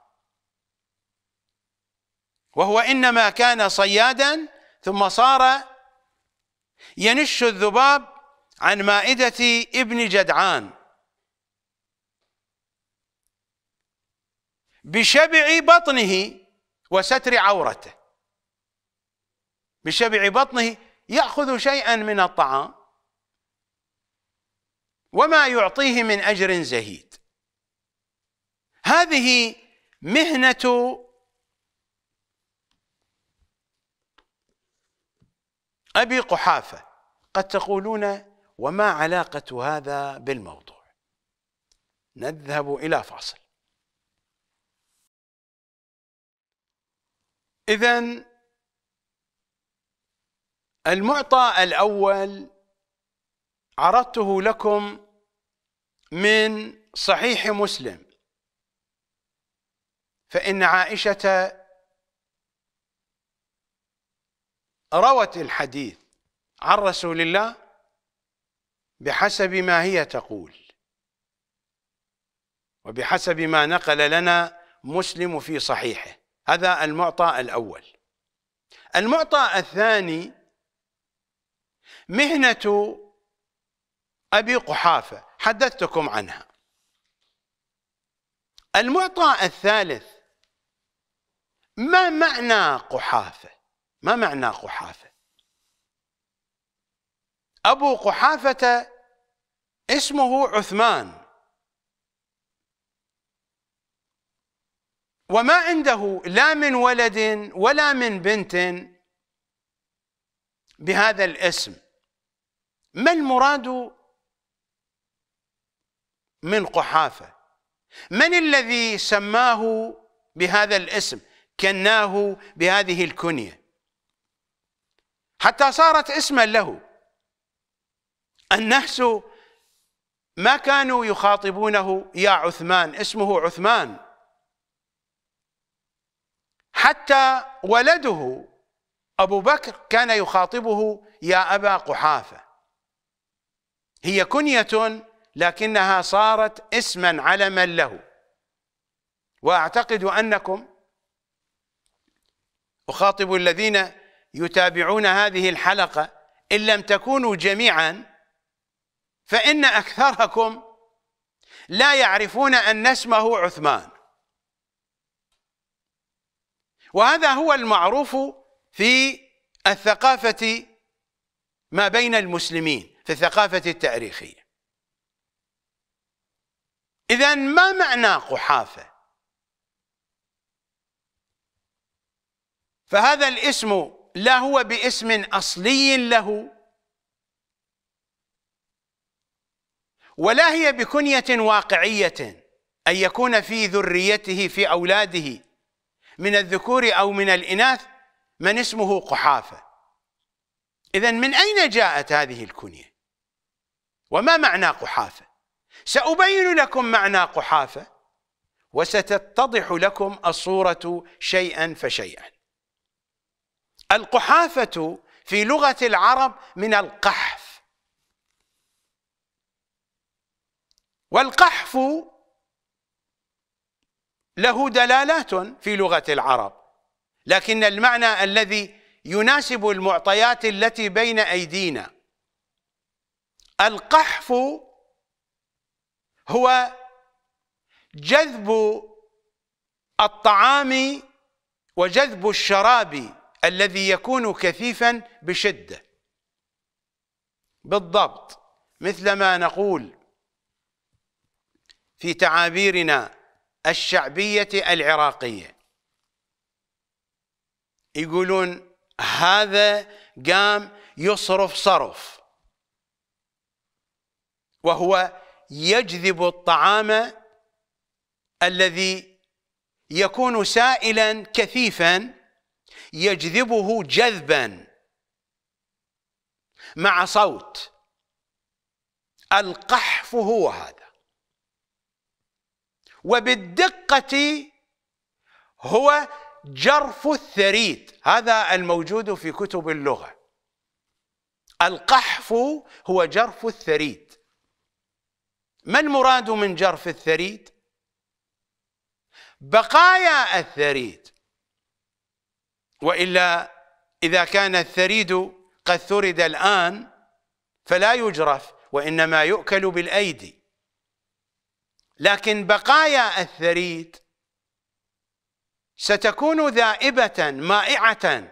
وهو إنما كان صيادا ثم صار ينش الذباب عن مائدة ابن جدعان بشبع بطنه وستر عورته بشبع بطنه ياخذ شيئا من الطعام وما يعطيه من اجر زهيد هذه مهنه ابي قحافه قد تقولون وما علاقه هذا بالموضوع نذهب الى فاصل اذا المعطى الأول عرضته لكم من صحيح مسلم فإن عائشة روت الحديث عن رسول الله بحسب ما هي تقول وبحسب ما نقل لنا مسلم في صحيحه هذا المعطى الأول المعطى الثاني مهنة أبي قحافة حدثتكم عنها المعطى الثالث ما معنى قحافة ما معنى قحافة أبو قحافة اسمه عثمان وما عنده لا من ولد ولا من بنت بهذا الاسم ما المراد من قحافه من الذي سماه بهذا الاسم كناه بهذه الكنيه حتى صارت اسما له الناس ما كانوا يخاطبونه يا عثمان اسمه عثمان حتى ولده أبو بكر كان يخاطبه يا أبا قحافة هي كنية لكنها صارت اسما علما له وأعتقد أنكم أخاطب الذين يتابعون هذه الحلقة إن لم تكونوا جميعا فإن أكثركم لا يعرفون أن اسمه عثمان وهذا هو المعروف في الثقافة ما بين المسلمين في الثقافة التاريخية إذا ما معنى قحافة فهذا الاسم لا هو باسم أصلي له ولا هي بكنية واقعية أن يكون في ذريته في أولاده من الذكور أو من الإناث من اسمه قحافة إذا من أين جاءت هذه الكنية وما معنى قحافة سأبين لكم معنى قحافة وستتضح لكم الصورة شيئا فشيئا القحافة في لغة العرب من القحف والقحف له دلالات في لغة العرب لكن المعنى الذي يناسب المعطيات التي بين أيدينا القحف هو جذب الطعام وجذب الشراب الذي يكون كثيفا بشدة بالضبط مثلما نقول في تعابيرنا الشعبية العراقية يقولون هذا قام يصرف صرف وهو يجذب الطعام الذي يكون سائلا كثيفا يجذبه جذبا مع صوت القحف هو هذا وبالدقة هو جرف الثريد هذا الموجود في كتب اللغة القحف هو جرف الثريد ما المراد من جرف الثريد بقايا الثريد وإلا إذا كان الثريد قد ثرد الآن فلا يجرف وإنما يؤكل بالأيدي لكن بقايا الثريد ستكون ذائبة مائعة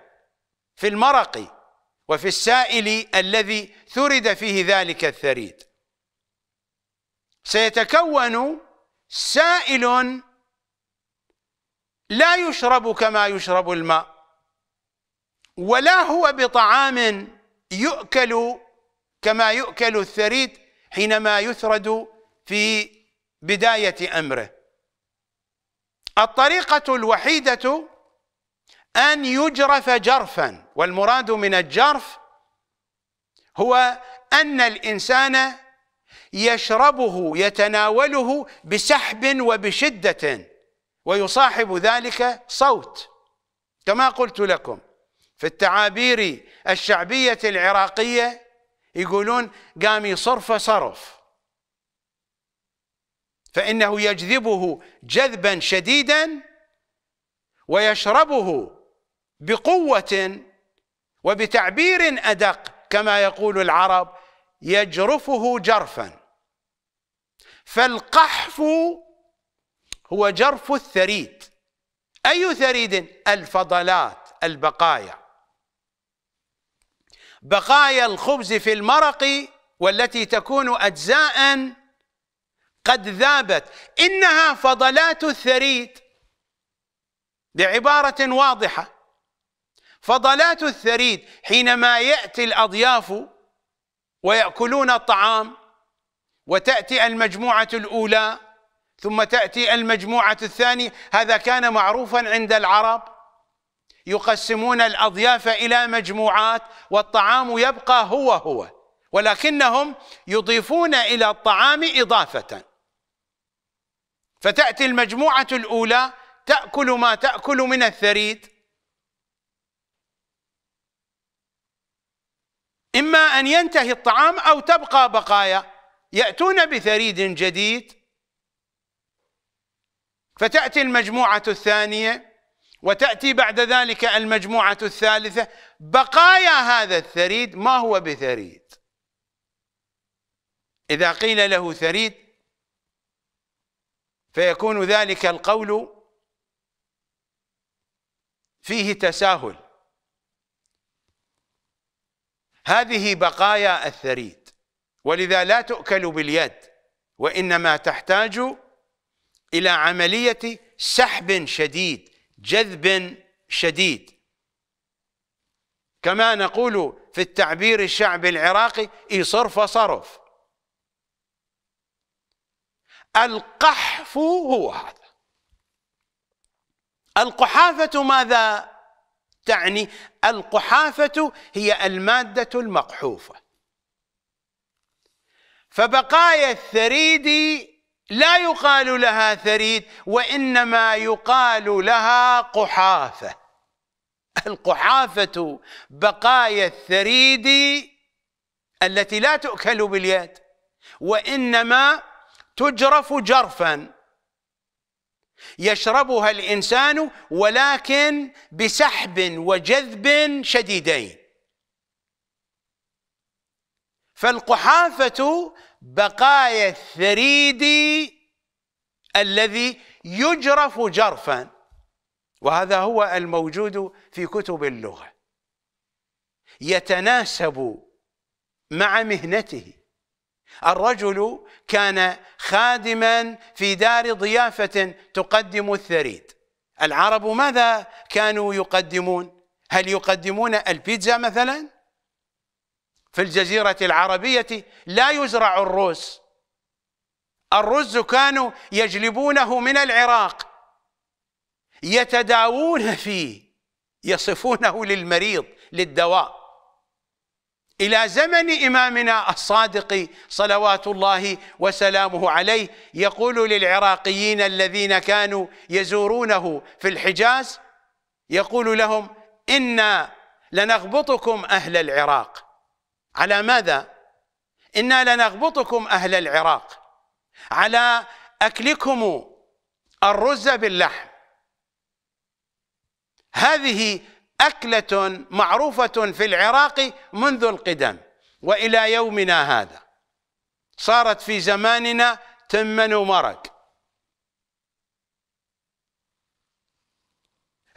في المرق وفي السائل الذي ثرد فيه ذلك الثريد سيتكون سائل لا يشرب كما يشرب الماء ولا هو بطعام يؤكل كما يؤكل الثريد حينما يثرد في بداية أمره الطريقة الوحيدة أن يجرف جرفا والمراد من الجرف هو أن الإنسان يشربه يتناوله بسحب وبشدة ويصاحب ذلك صوت كما قلت لكم في التعابير الشعبية العراقية يقولون قام يصرف صرف فإنه يجذبه جذبا شديدا ويشربه بقوة وبتعبير أدق كما يقول العرب يجرفه جرفا فالقحف هو جرف الثريد أي ثريد الفضلات البقايا بقايا الخبز في المرق والتي تكون أجزاء قد ذابت إنها فضلات الثريد بعبارة واضحة فضلات الثريد حينما يأتي الأضياف ويأكلون الطعام وتأتي المجموعة الأولى ثم تأتي المجموعة الثانية هذا كان معروفا عند العرب يقسمون الأضياف إلى مجموعات والطعام يبقى هو هو ولكنهم يضيفون إلى الطعام إضافة فتأتي المجموعة الأولى تأكل ما تأكل من الثريد إما أن ينتهي الطعام أو تبقى بقايا يأتون بثريد جديد فتأتي المجموعة الثانية وتأتي بعد ذلك المجموعة الثالثة بقايا هذا الثريد ما هو بثريد إذا قيل له ثريد فيكون ذلك القول فيه تساهل هذه بقايا الثريد ولذا لا تؤكل باليد وإنما تحتاج إلى عملية سحب شديد جذب شديد كما نقول في التعبير الشعبي العراقي صرف صرف القحف هو هذا القحافة ماذا تعني القحافة هي المادة المقحوفة فبقايا الثريد لا يقال لها ثريد وإنما يقال لها قحافة القحافة بقايا الثريد التي لا تؤكل باليد وإنما تجرف جرفا يشربها الانسان ولكن بسحب وجذب شديدين فالقحافه بقايا الثريد الذي يجرف جرفا وهذا هو الموجود في كتب اللغه يتناسب مع مهنته الرجل كان خادما في دار ضيافة تقدم الثريد العرب ماذا كانوا يقدمون هل يقدمون البيتزا مثلا في الجزيرة العربية لا يزرع الرز الرز كانوا يجلبونه من العراق يتداوون فيه يصفونه للمريض للدواء الى زمن امامنا الصادق صلوات الله وسلامه عليه يقول للعراقيين الذين كانوا يزورونه في الحجاز يقول لهم انا لنغبطكم اهل العراق على ماذا انا لنغبطكم اهل العراق على اكلكم الرز باللحم هذه أكلة معروفة في العراق منذ القدم وإلى يومنا هذا صارت في زماننا تمن ومرق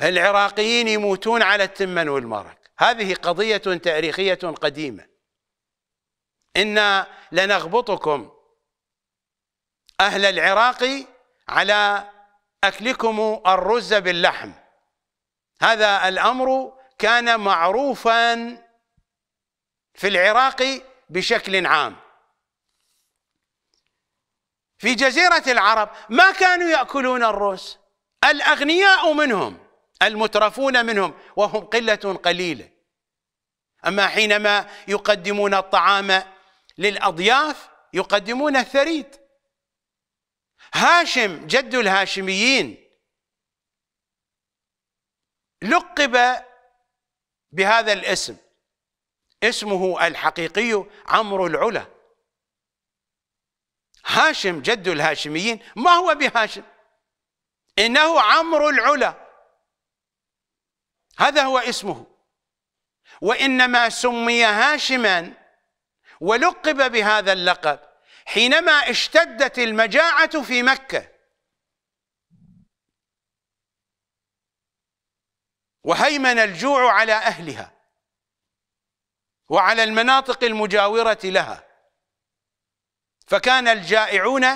العراقيين يموتون على التمن والمرق هذه قضية تاريخية قديمة إنا لنغبطكم أهل العراق على أكلكم الرز باللحم هذا الامر كان معروفا في العراق بشكل عام في جزيرة العرب ما كانوا يأكلون الروس الأغنياء منهم المترفون منهم وهم قلة قليلة أما حينما يقدمون الطعام للأضياف يقدمون الثريد هاشم جد الهاشميين لقب بهذا الاسم اسمه الحقيقي عمرو العلا هاشم جد الهاشميين ما هو بهاشم إنه عمرو العلا هذا هو اسمه وإنما سمي هاشما ولقب بهذا اللقب حينما اشتدت المجاعة في مكة وهيمن الجوع على أهلها وعلى المناطق المجاورة لها فكان الجائعون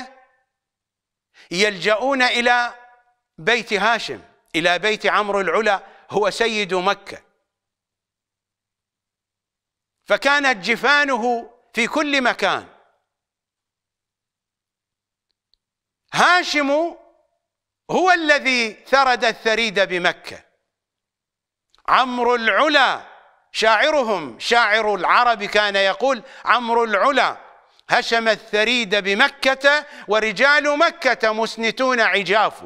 يلجؤون إلى بيت هاشم إلى بيت عمرو العلا هو سيد مكة فكانت جفانه في كل مكان هاشم هو الذي ثرد الثريد بمكة عمرو العلا شاعرهم شاعر العرب كان يقول عمرو العلا هشم الثريد بمكة ورجال مكة مسنتون عجاف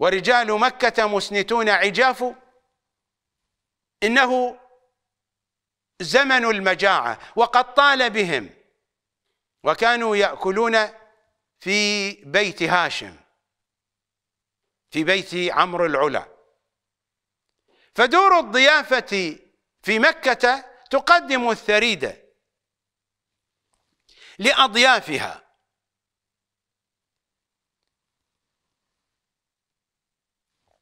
ورجال مكة مسنتون عجاف إنه زمن المجاعة وقد طال بهم وكانوا يأكلون في بيت هاشم في بيت عمرو العلا فدور الضيافة في مكة تقدم الثريدة لأضيافها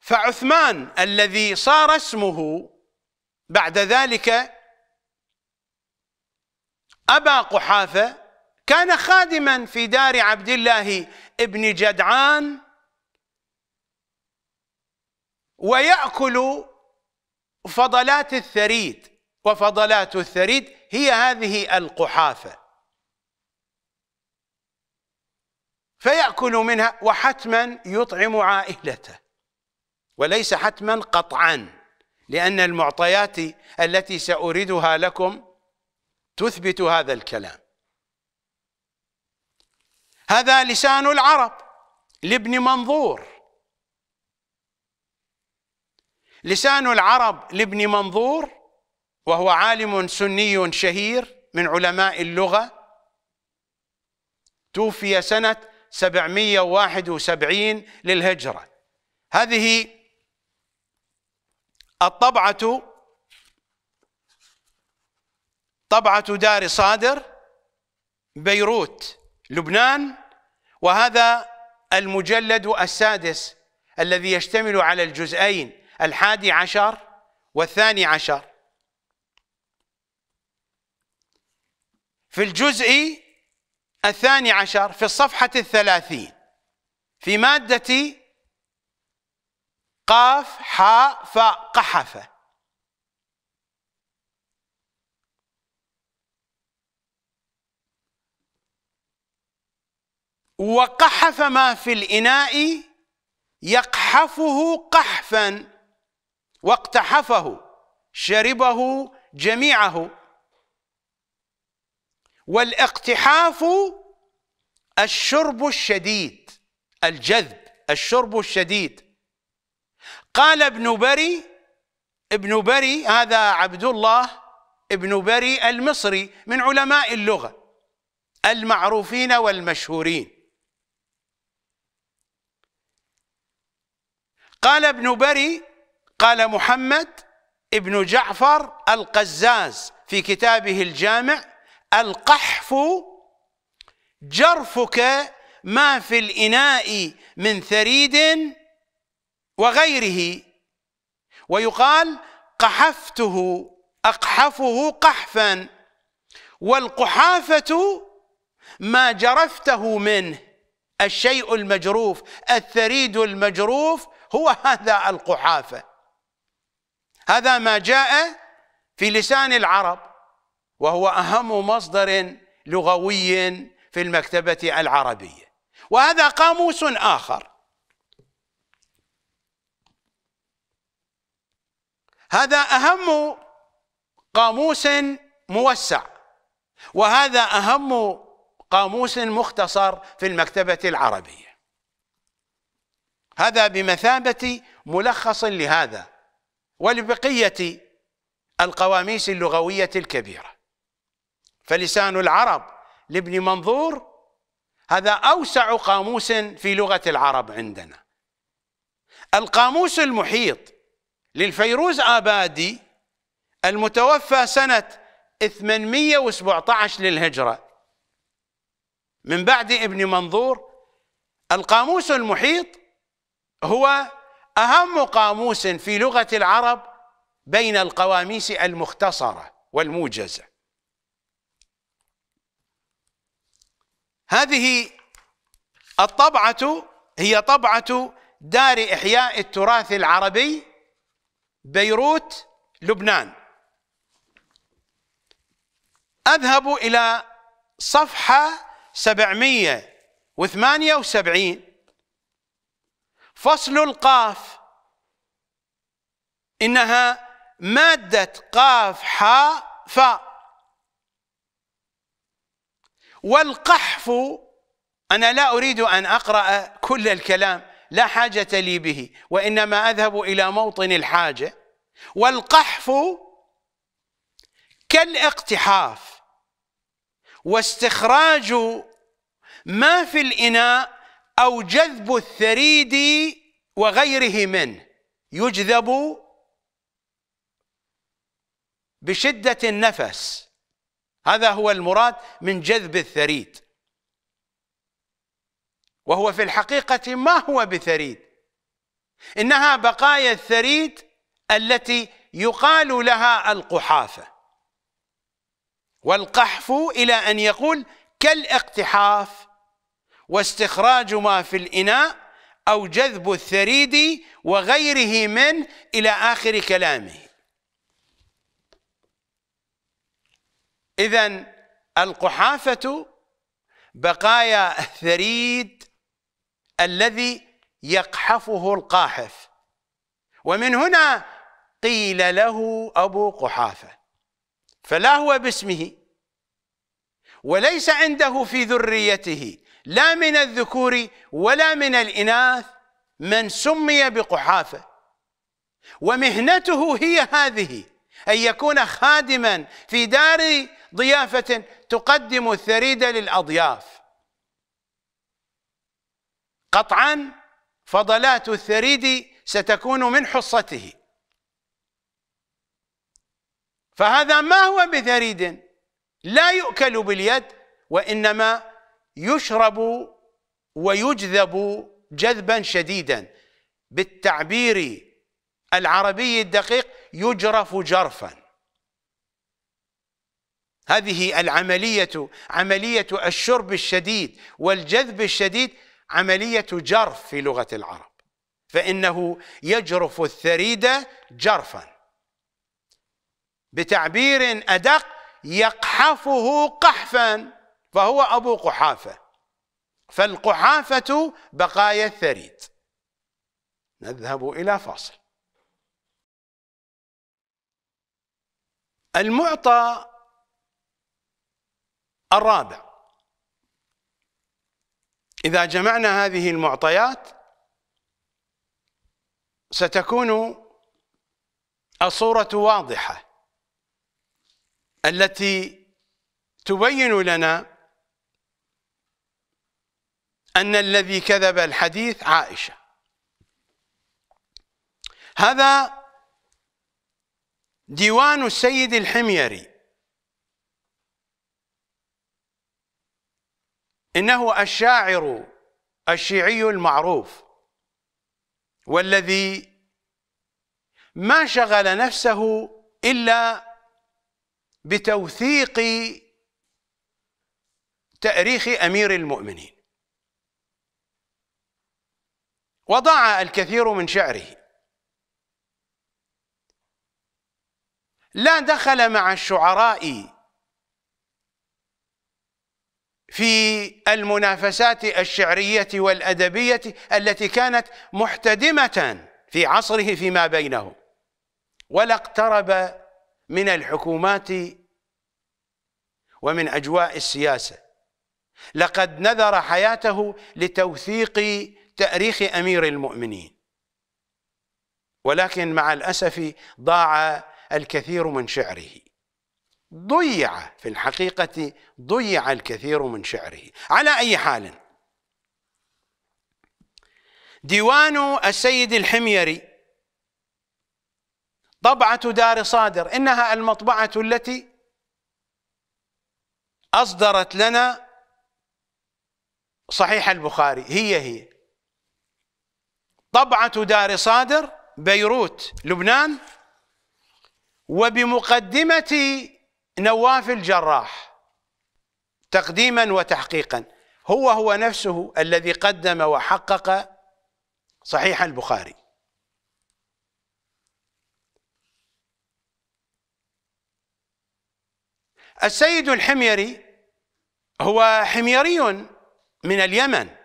فعثمان الذي صار اسمه بعد ذلك أبا قحافة كان خادما في دار عبد الله ابن جدعان ويأكل فضلات الثريد وفضلات الثريد هي هذه القحافة فيأكل منها وحتما يطعم عائلته وليس حتما قطعا لأن المعطيات التي سأريدها لكم تثبت هذا الكلام هذا لسان العرب لابن منظور لسان العرب لابن منظور وهو عالم سني شهير من علماء اللغة توفي سنة 771 للهجرة هذه الطبعة طبعة دار صادر بيروت لبنان وهذا المجلد السادس الذي يشتمل على الجزئين الحادي عشر والثاني عشر في الجزء الثاني عشر في الصفحة الثلاثين في مادة قاف حاء فاء قحفة وقحف ما في الإناء يقحفه قحفاً واقتحفه شربه جميعه والاقتحاف الشرب الشديد الجذب الشرب الشديد قال ابن بري ابن بري هذا عبد الله ابن بري المصري من علماء اللغة المعروفين والمشهورين قال ابن بري قال محمد ابن جعفر القزاز في كتابه الجامع القحف جرفك ما في الإناء من ثريد وغيره ويقال قحفته أقحفه قحفا والقحافة ما جرفته منه الشيء المجروف الثريد المجروف هو هذا القحافه هذا ما جاء في لسان العرب وهو أهم مصدر لغوي في المكتبة العربية وهذا قاموس آخر هذا أهم قاموس موسع وهذا أهم قاموس مختصر في المكتبة العربية هذا بمثابة ملخص لهذا ولبقية القواميس اللغوية الكبيرة فلسان العرب لابن منظور هذا أوسع قاموس في لغة العرب عندنا القاموس المحيط للفيروز آبادي المتوفى سنة 817 للهجرة من بعد ابن منظور القاموس المحيط هو أهم قاموس في لغة العرب بين القواميس المختصرة والموجزة هذه الطبعة هي طبعة دار إحياء التراث العربي بيروت لبنان أذهب إلى صفحة 778 فصل القاف إنها مادة قاف حاء فاء والقحف أنا لا أريد أن أقرأ كل الكلام لا حاجة لي به وإنما أذهب إلى موطن الحاجة والقحف كالاقتحاف واستخراج ما في الإناء أو جذب الثريد وغيره منه يجذب بشدة النفس هذا هو المراد من جذب الثريد وهو في الحقيقة ما هو بثريد إنها بقايا الثريد التي يقال لها القحافة والقحف إلى أن يقول كالاقتحاف واستخراج ما في الإناء أو جذب الثريد وغيره منه إلى آخر كلامه إذا القحافة بقايا الثريد الذي يقحفه القاحف ومن هنا قيل له أبو قحافة فلا هو باسمه وليس عنده في ذريته لا من الذكور ولا من الإناث من سمي بقحافة ومهنته هي هذه أن يكون خادما في دار ضيافة تقدم الثريد للأضياف قطعا فضلات الثريد ستكون من حصته فهذا ما هو بثريد لا يؤكل باليد وإنما يشرب ويجذب جذبا شديدا بالتعبير العربي الدقيق يجرف جرفا هذه العملية عملية الشرب الشديد والجذب الشديد عملية جرف في لغة العرب فإنه يجرف الثريد جرفا بتعبير أدق يقحفه قحفا فهو أبو قحافة فالقحافة بقايا الثريد نذهب إلى فاصل المعطى الرابع إذا جمعنا هذه المعطيات ستكون الصورة واضحة التي تبين لنا أن الذي كذب الحديث عائشة هذا ديوان السيد الحميري إنه الشاعر الشيعي المعروف والذي ما شغل نفسه إلا بتوثيق تأريخ أمير المؤمنين وضع الكثير من شعره لا دخل مع الشعراء في المنافسات الشعرية والأدبية التي كانت محتدمة في عصره فيما بينهم ولا اقترب من الحكومات ومن أجواء السياسة لقد نذر حياته لتوثيق تاريخ امير المؤمنين ولكن مع الاسف ضاع الكثير من شعره ضيع في الحقيقه ضيع الكثير من شعره على اي حال ديوان السيد الحميري طبعه دار صادر انها المطبعه التي اصدرت لنا صحيح البخاري هي هي طبعة دار صادر بيروت لبنان وبمقدمة نواف الجراح تقديما وتحقيقا هو هو نفسه الذي قدم وحقق صحيح البخاري السيد الحميري هو حميري من اليمن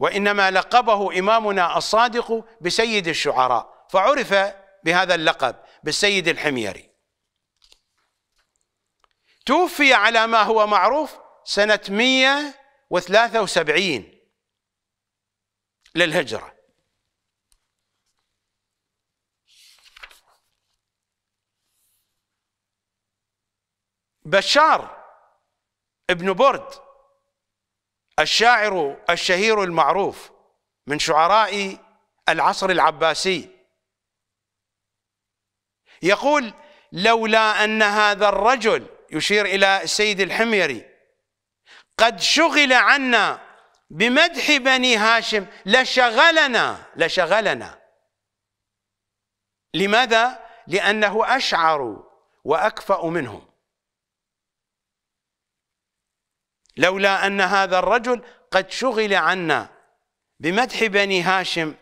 وإنما لقبه إمامنا الصادق بسيد الشعراء فعرف بهذا اللقب بالسيد الحميري توفي على ما هو معروف سنة 173 للهجرة بشار ابن برد الشاعر الشهير المعروف من شعراء العصر العباسي يقول لولا أن هذا الرجل يشير إلى السيد الحميري قد شغل عنا بمدح بني هاشم لشغلنا لشغلنا لماذا؟ لأنه أشعر وأكفأ منهم لولا أن هذا الرجل قد شغل عنا بمدح بني هاشم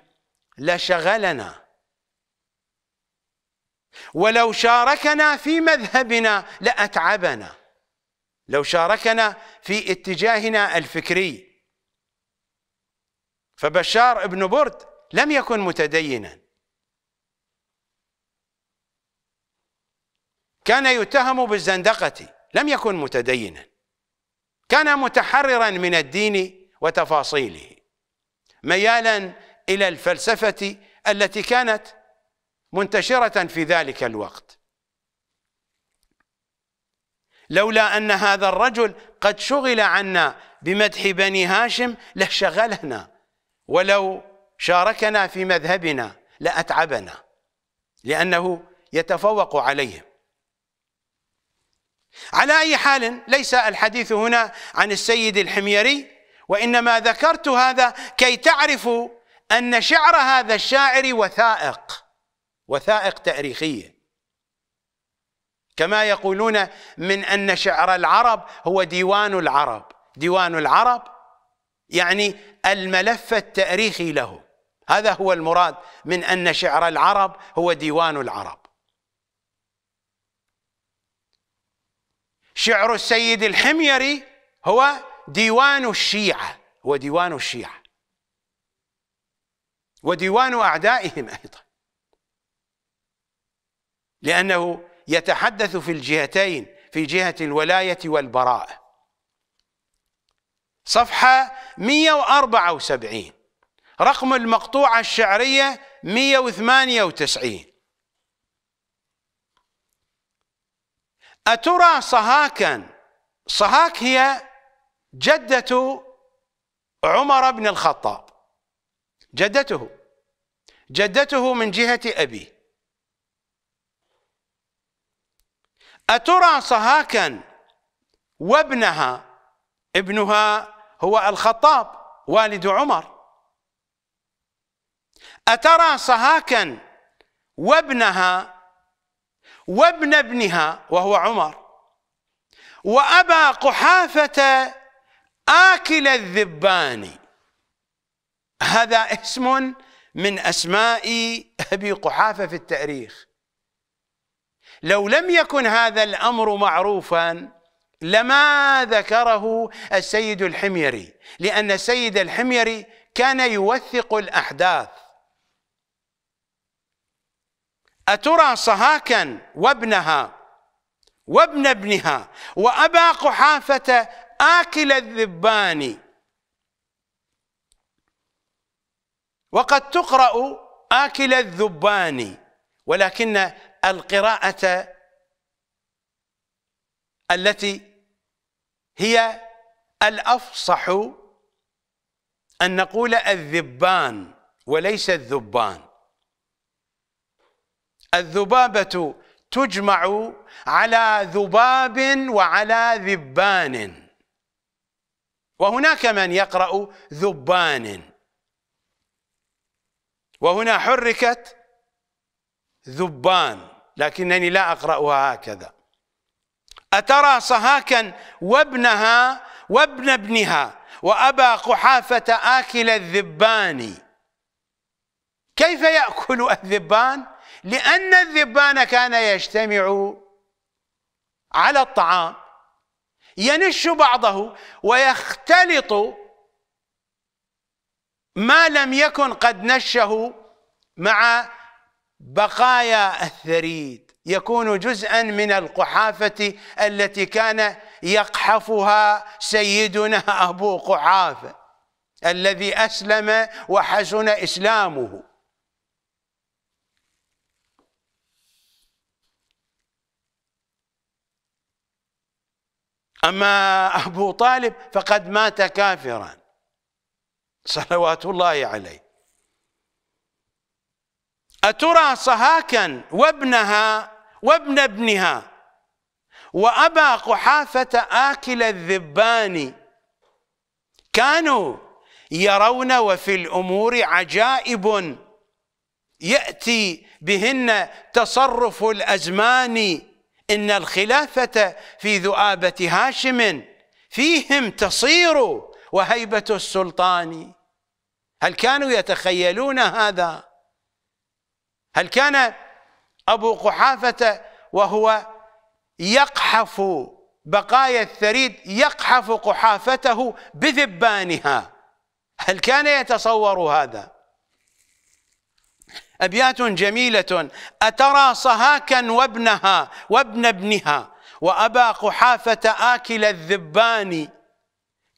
لشغلنا ولو شاركنا في مذهبنا لأتعبنا لو شاركنا في اتجاهنا الفكري فبشار بن برد لم يكن متدينا كان يتهم بالزندقة لم يكن متدينا كان متحررا من الدين وتفاصيله ميالا إلى الفلسفة التي كانت منتشرة في ذلك الوقت لولا أن هذا الرجل قد شغل عنا بمدح بني هاشم لشغلنا ولو شاركنا في مذهبنا لأتعبنا لأنه يتفوق عليهم على أي حال ليس الحديث هنا عن السيد الحميري وإنما ذكرت هذا كي تعرفوا أن شعر هذا الشاعر وثائق وثائق تاريخية كما يقولون من أن شعر العرب هو ديوان العرب ديوان العرب يعني الملف التاريخي له هذا هو المراد من أن شعر العرب هو ديوان العرب شعر السيد الحميري هو ديوان الشيعة وديوان الشيعة وديوان أعدائهم أيضا لأنه يتحدث في الجهتين في جهة الولاية والبراءة صفحة 174 رقم المقطوعة الشعرية 198 أترى صهاكا صهاك هي جدة عمر بن الخطاب جدته جدته من جهة أبيه أترى صهاكا وابنها ابنها هو الخطاب والد عمر أترى صهاكا وابنها وابن ابنها وهو عمر وأبا قحافة آكل الذبان هذا اسم من أسماء أبي قحافة في التاريخ لو لم يكن هذا الأمر معروفا لما ذكره السيد الحميري لأن السيد الحميري كان يوثق الأحداث أترى صهاكا وابنها وابن ابنها وأبا قحافة آكل الذبان وقد تقرأ آكل الذبان ولكن القراءة التي هي الأفصح أن نقول الذبان وليس الذبان الذبابة تجمع على ذباب وعلى ذبان وهناك من يقرأ ذبان وهنا حركت ذبان لكنني لا أقرأها هكذا أترى صهاكا وابنها وابن ابنها وأبا قحافة آكل الذبان كيف يأكل الذبان لأن الذبان كان يجتمع على الطعام ينش بعضه ويختلط ما لم يكن قد نشه مع بقايا الثريد يكون جزءا من القحافة التي كان يقحفها سيدنا أبو قحافة الذي أسلم وحسن إسلامه أما أبو طالب فقد مات كافرا صلوات الله عليه أترى صهاكا وابنها وابن ابنها وأبا قحافة آكل الذبان كانوا يرون وفي الأمور عجائب يأتي بهن تصرف الأزمان إن الخلافة في ذؤابة هاشم فيهم تصير وهيبة السلطان هل كانوا يتخيلون هذا هل كان أبو قحافة وهو يقحف بقايا الثريد يقحف قحافته بذبانها هل كان يتصور هذا أبيات جميلة أترى صهاكا وابنها وابن ابنها وأبا قحافة آكل الذبان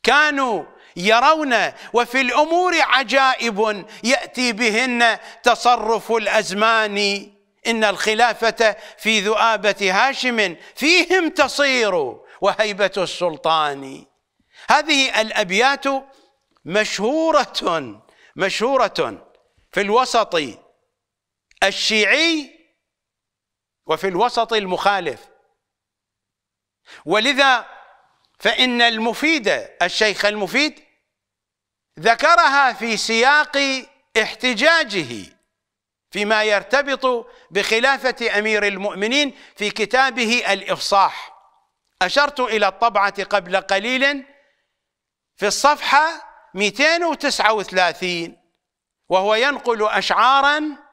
كانوا يرون وفي الأمور عجائب يأتي بهن تصرف الأزمان إن الخلافة في ذؤابة هاشم فيهم تصير وهيبة السلطان هذه الأبيات مشهورة مشهورة في الوسط الشيعي وفي الوسط المخالف ولذا فإن المفيد الشيخ المفيد ذكرها في سياق احتجاجه فيما يرتبط بخلافة أمير المؤمنين في كتابه الإفصاح أشرت إلى الطبعة قبل قليل في الصفحة 239 وهو ينقل أشعاراً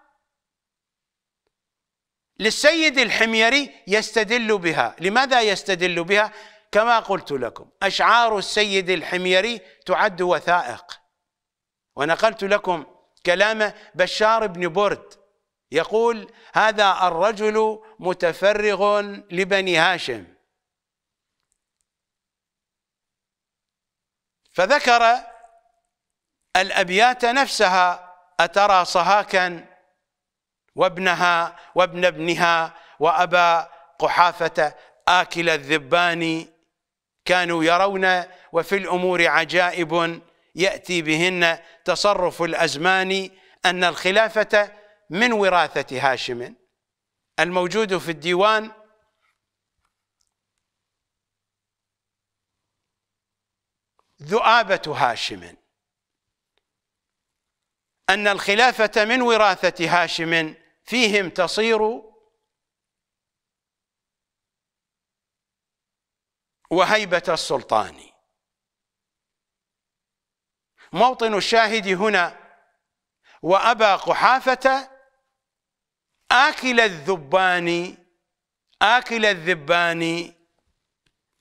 للسيد الحميري يستدل بها لماذا يستدل بها كما قلت لكم أشعار السيد الحميري تعد وثائق ونقلت لكم كلام بشار بن برد يقول هذا الرجل متفرغ لبني هاشم فذكر الأبيات نفسها أترى صهاكا وابنها وابن ابنها وأبا قحافة آكل الذبان كانوا يرون وفي الأمور عجائب يأتي بهن تصرف الأزمان أن الخلافة من وراثة هاشم الموجود في الديوان ذؤابة هاشم أن الخلافة من وراثة هاشم فيهم تصير وهيبة السلطان موطن الشاهد هنا وأبا قحافة آكل الذبان آكل الذبان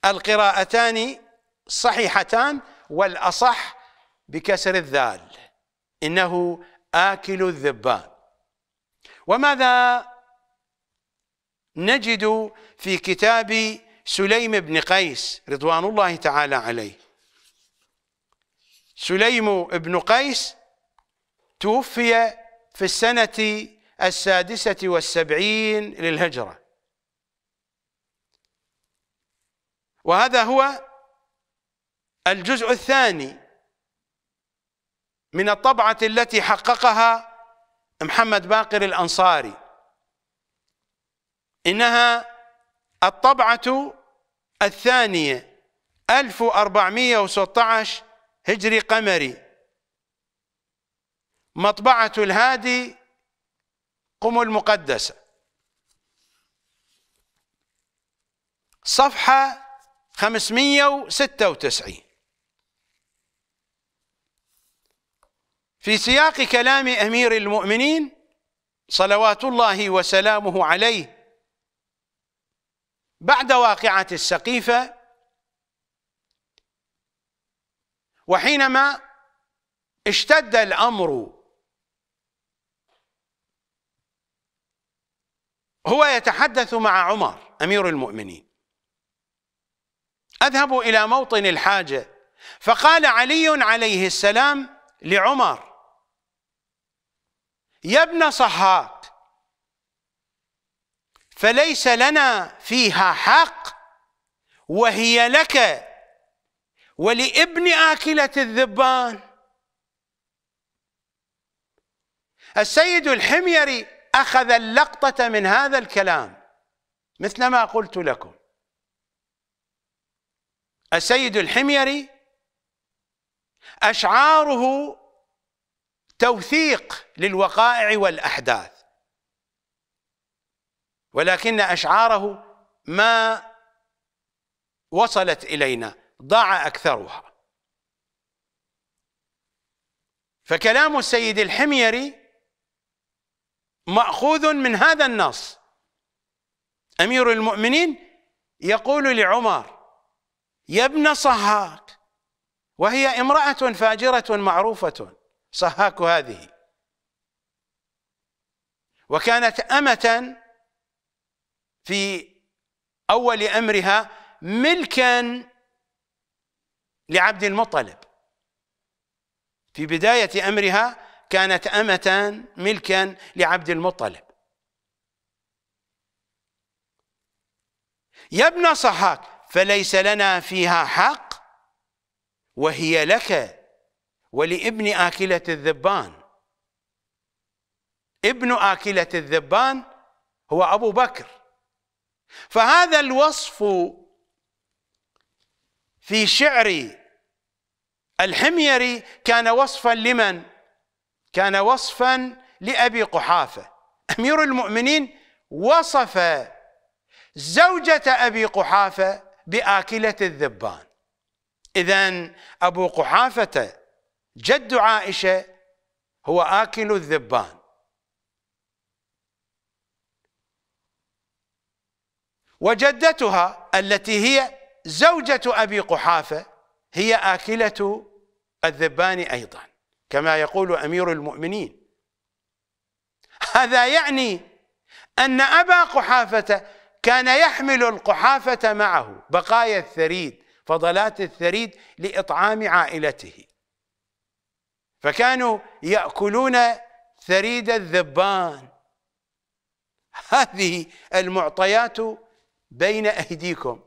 القراءتان صحيحتان والأصح بكسر الذال إنه آكل الذبان وماذا نجد في كتاب سليم بن قيس رضوان الله تعالى عليه سليم بن قيس توفي في السنة السادسة والسبعين للهجرة وهذا هو الجزء الثاني من الطبعة التي حققها محمد باقر الأنصاري إنها الطبعة الثانية 1416 هجري قمري مطبعة الهادي قم المقدسة صفحة 596 في سياق كلام أمير المؤمنين صلوات الله وسلامه عليه بعد واقعة السقيفة وحينما اشتد الأمر هو يتحدث مع عمر أمير المؤمنين أذهب إلى موطن الحاجة فقال علي عليه السلام لعمر يا ابن صهاك فليس لنا فيها حق وهي لك ولابن آكلة الذبان السيد الحميري أخذ اللقطة من هذا الكلام مثل ما قلت لكم السيد الحميري أشعاره توثيق للوقائع والأحداث ولكن أشعاره ما وصلت إلينا ضاع أكثرها فكلام السيد الحميري مأخوذ من هذا النص أمير المؤمنين يقول لعمر يا ابن صهاك وهي امرأة فاجرة معروفة صهاك هذه وكانت أمة في أول أمرها ملكا لعبد المطلب في بداية أمرها كانت أمة ملكا لعبد المطلب يا ابن صحاك فليس لنا فيها حق وهي لك ولابن آكلة الذبان ابن آكلة الذبان هو أبو بكر فهذا الوصف في شعر الحميري كان وصفا لمن؟ كان وصفا لأبي قحافة أمير المؤمنين وصف زوجة أبي قحافة بآكلة الذبان إذا أبو قحافة جد عائشة هو آكل الذبان وجدتها التي هي زوجة أبي قحافة هي آكلة الذبان أيضا كما يقول أمير المؤمنين هذا يعني أن أبا قحافة كان يحمل القحافة معه بقايا الثريد فضلات الثريد لإطعام عائلته فكانوا ياكلون ثريد الذبان هذه المعطيات بين ايديكم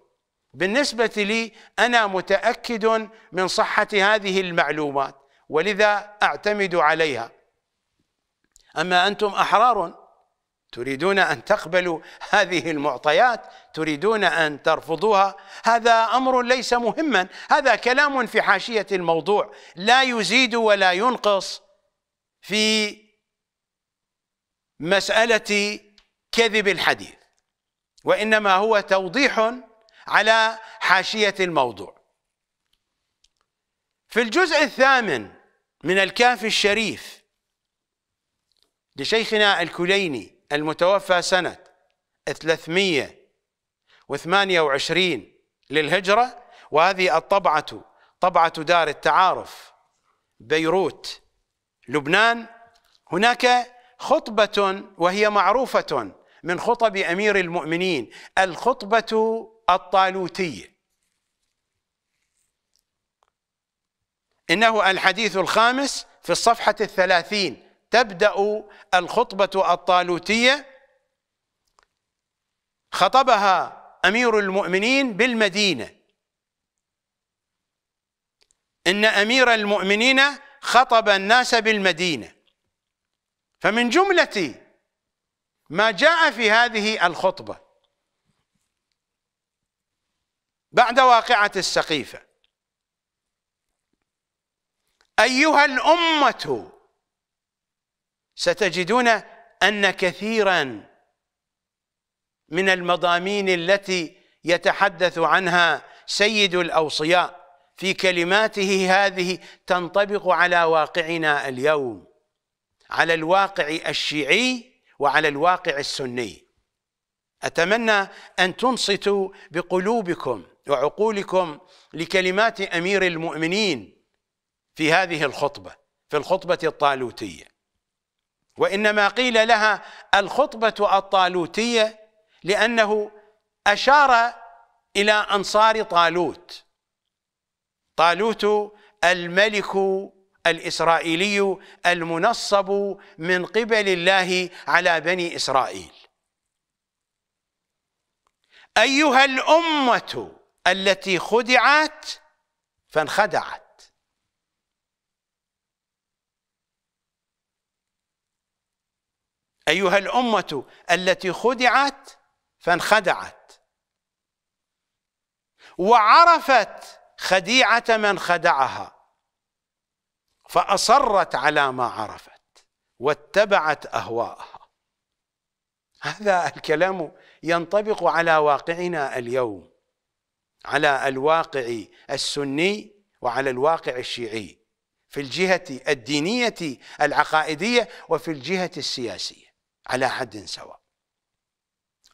بالنسبه لي انا متاكد من صحه هذه المعلومات ولذا اعتمد عليها اما انتم احرار تريدون ان تقبلوا هذه المعطيات تريدون ان ترفضوها هذا امر ليس مهما هذا كلام في حاشيه الموضوع لا يزيد ولا ينقص في مساله كذب الحديث وانما هو توضيح على حاشيه الموضوع في الجزء الثامن من الكاف الشريف لشيخنا الكليني المتوفى سنة 328 للهجرة وهذه الطبعة طبعة دار التعارف بيروت لبنان هناك خطبة وهي معروفة من خطب أمير المؤمنين الخطبة الطالوتية إنه الحديث الخامس في الصفحة الثلاثين تبدأ الخطبة الطالوتية خطبها أمير المؤمنين بالمدينة إن أمير المؤمنين خطب الناس بالمدينة فمن جملة ما جاء في هذه الخطبة بعد واقعة السقيفة أيها الأمة ستجدون أن كثيرا من المضامين التي يتحدث عنها سيد الأوصياء في كلماته هذه تنطبق على واقعنا اليوم على الواقع الشيعي وعلى الواقع السني أتمنى أن تنصتوا بقلوبكم وعقولكم لكلمات أمير المؤمنين في هذه الخطبة في الخطبة الطالوتية وإنما قيل لها الخطبة الطالوتية لأنه أشار إلى أنصار طالوت طالوت الملك الإسرائيلي المنصب من قبل الله على بني إسرائيل أيها الأمة التي خدعت فانخدعت أيها الأمة التي خدعت فانخدعت وعرفت خديعة من خدعها فأصرت على ما عرفت واتبعت أهواءها هذا الكلام ينطبق على واقعنا اليوم على الواقع السني وعلى الواقع الشيعي في الجهة الدينية العقائدية وفي الجهة السياسية على حد سواء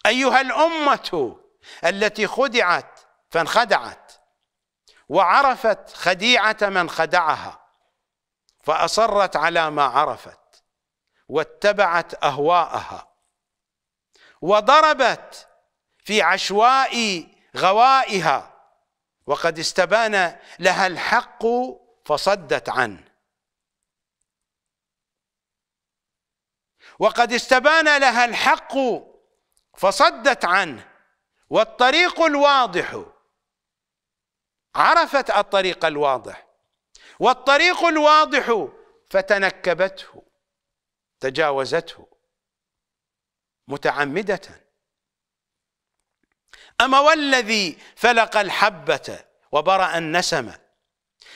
أيها الأمة التي خدعت فانخدعت وعرفت خديعة من خدعها فأصرت على ما عرفت واتبعت أهواءها وضربت في عشواء غوائها وقد استبان لها الحق فصدت عنه وقد استبان لها الحق فصدت عنه والطريق الواضح عرفت الطريق الواضح والطريق الواضح فتنكبته تجاوزته متعمدة أما والذي فلق الحبة وبرأ النسمة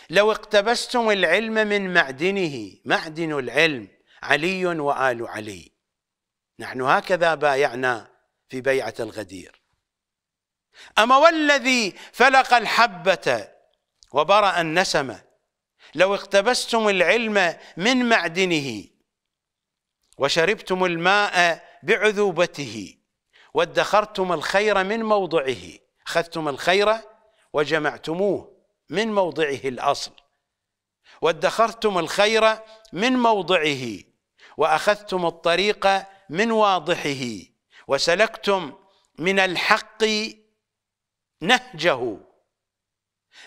لو اقتبستم العلم من معدنه معدن العلم علي وآل علي نحن هكذا بايعنا في بيعة الغدير أما والذي فلق الحبة وبرأ النسمة لو اقتبستم العلم من معدنه وشربتم الماء بعذوبته وادخرتم الخير من موضعه أخذتم الخير وجمعتموه من موضعه الأصل وادخرتم الخير من موضعه واخذتم الطريق من واضحه وسلكتم من الحق نهجه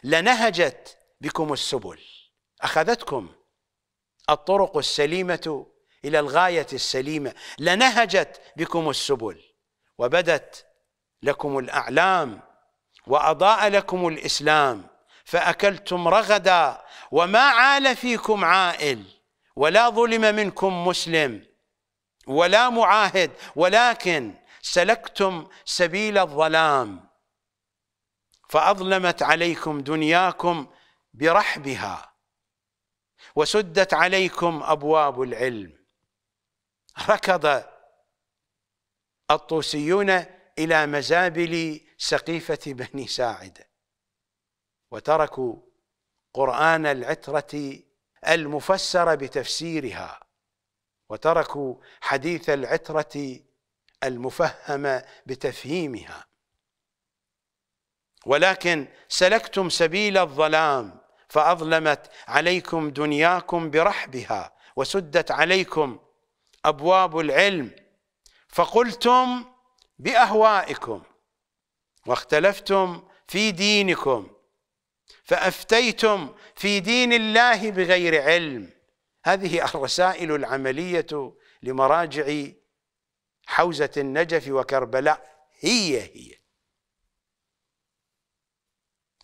لنهجت بكم السبل اخذتكم الطرق السليمه الى الغايه السليمه لنهجت بكم السبل وبدت لكم الاعلام واضاء لكم الاسلام فاكلتم رغدا وما عال فيكم عائل ولا ظلم منكم مسلم ولا معاهد ولكن سلكتم سبيل الظلام فأظلمت عليكم دنياكم برحبها وسدت عليكم أبواب العلم ركض الطوسيون إلى مزابل سقيفة بني ساعدة وتركوا قرآن العترة المفسر بتفسيرها وتركوا حديث العترة المفهم بتفهيمها ولكن سلكتم سبيل الظلام فأظلمت عليكم دنياكم برحبها وسدت عليكم أبواب العلم فقلتم بأهوائكم واختلفتم في دينكم فافتيتم في دين الله بغير علم هذه الرسائل العمليه لمراجع حوزه النجف وكربلاء هي هي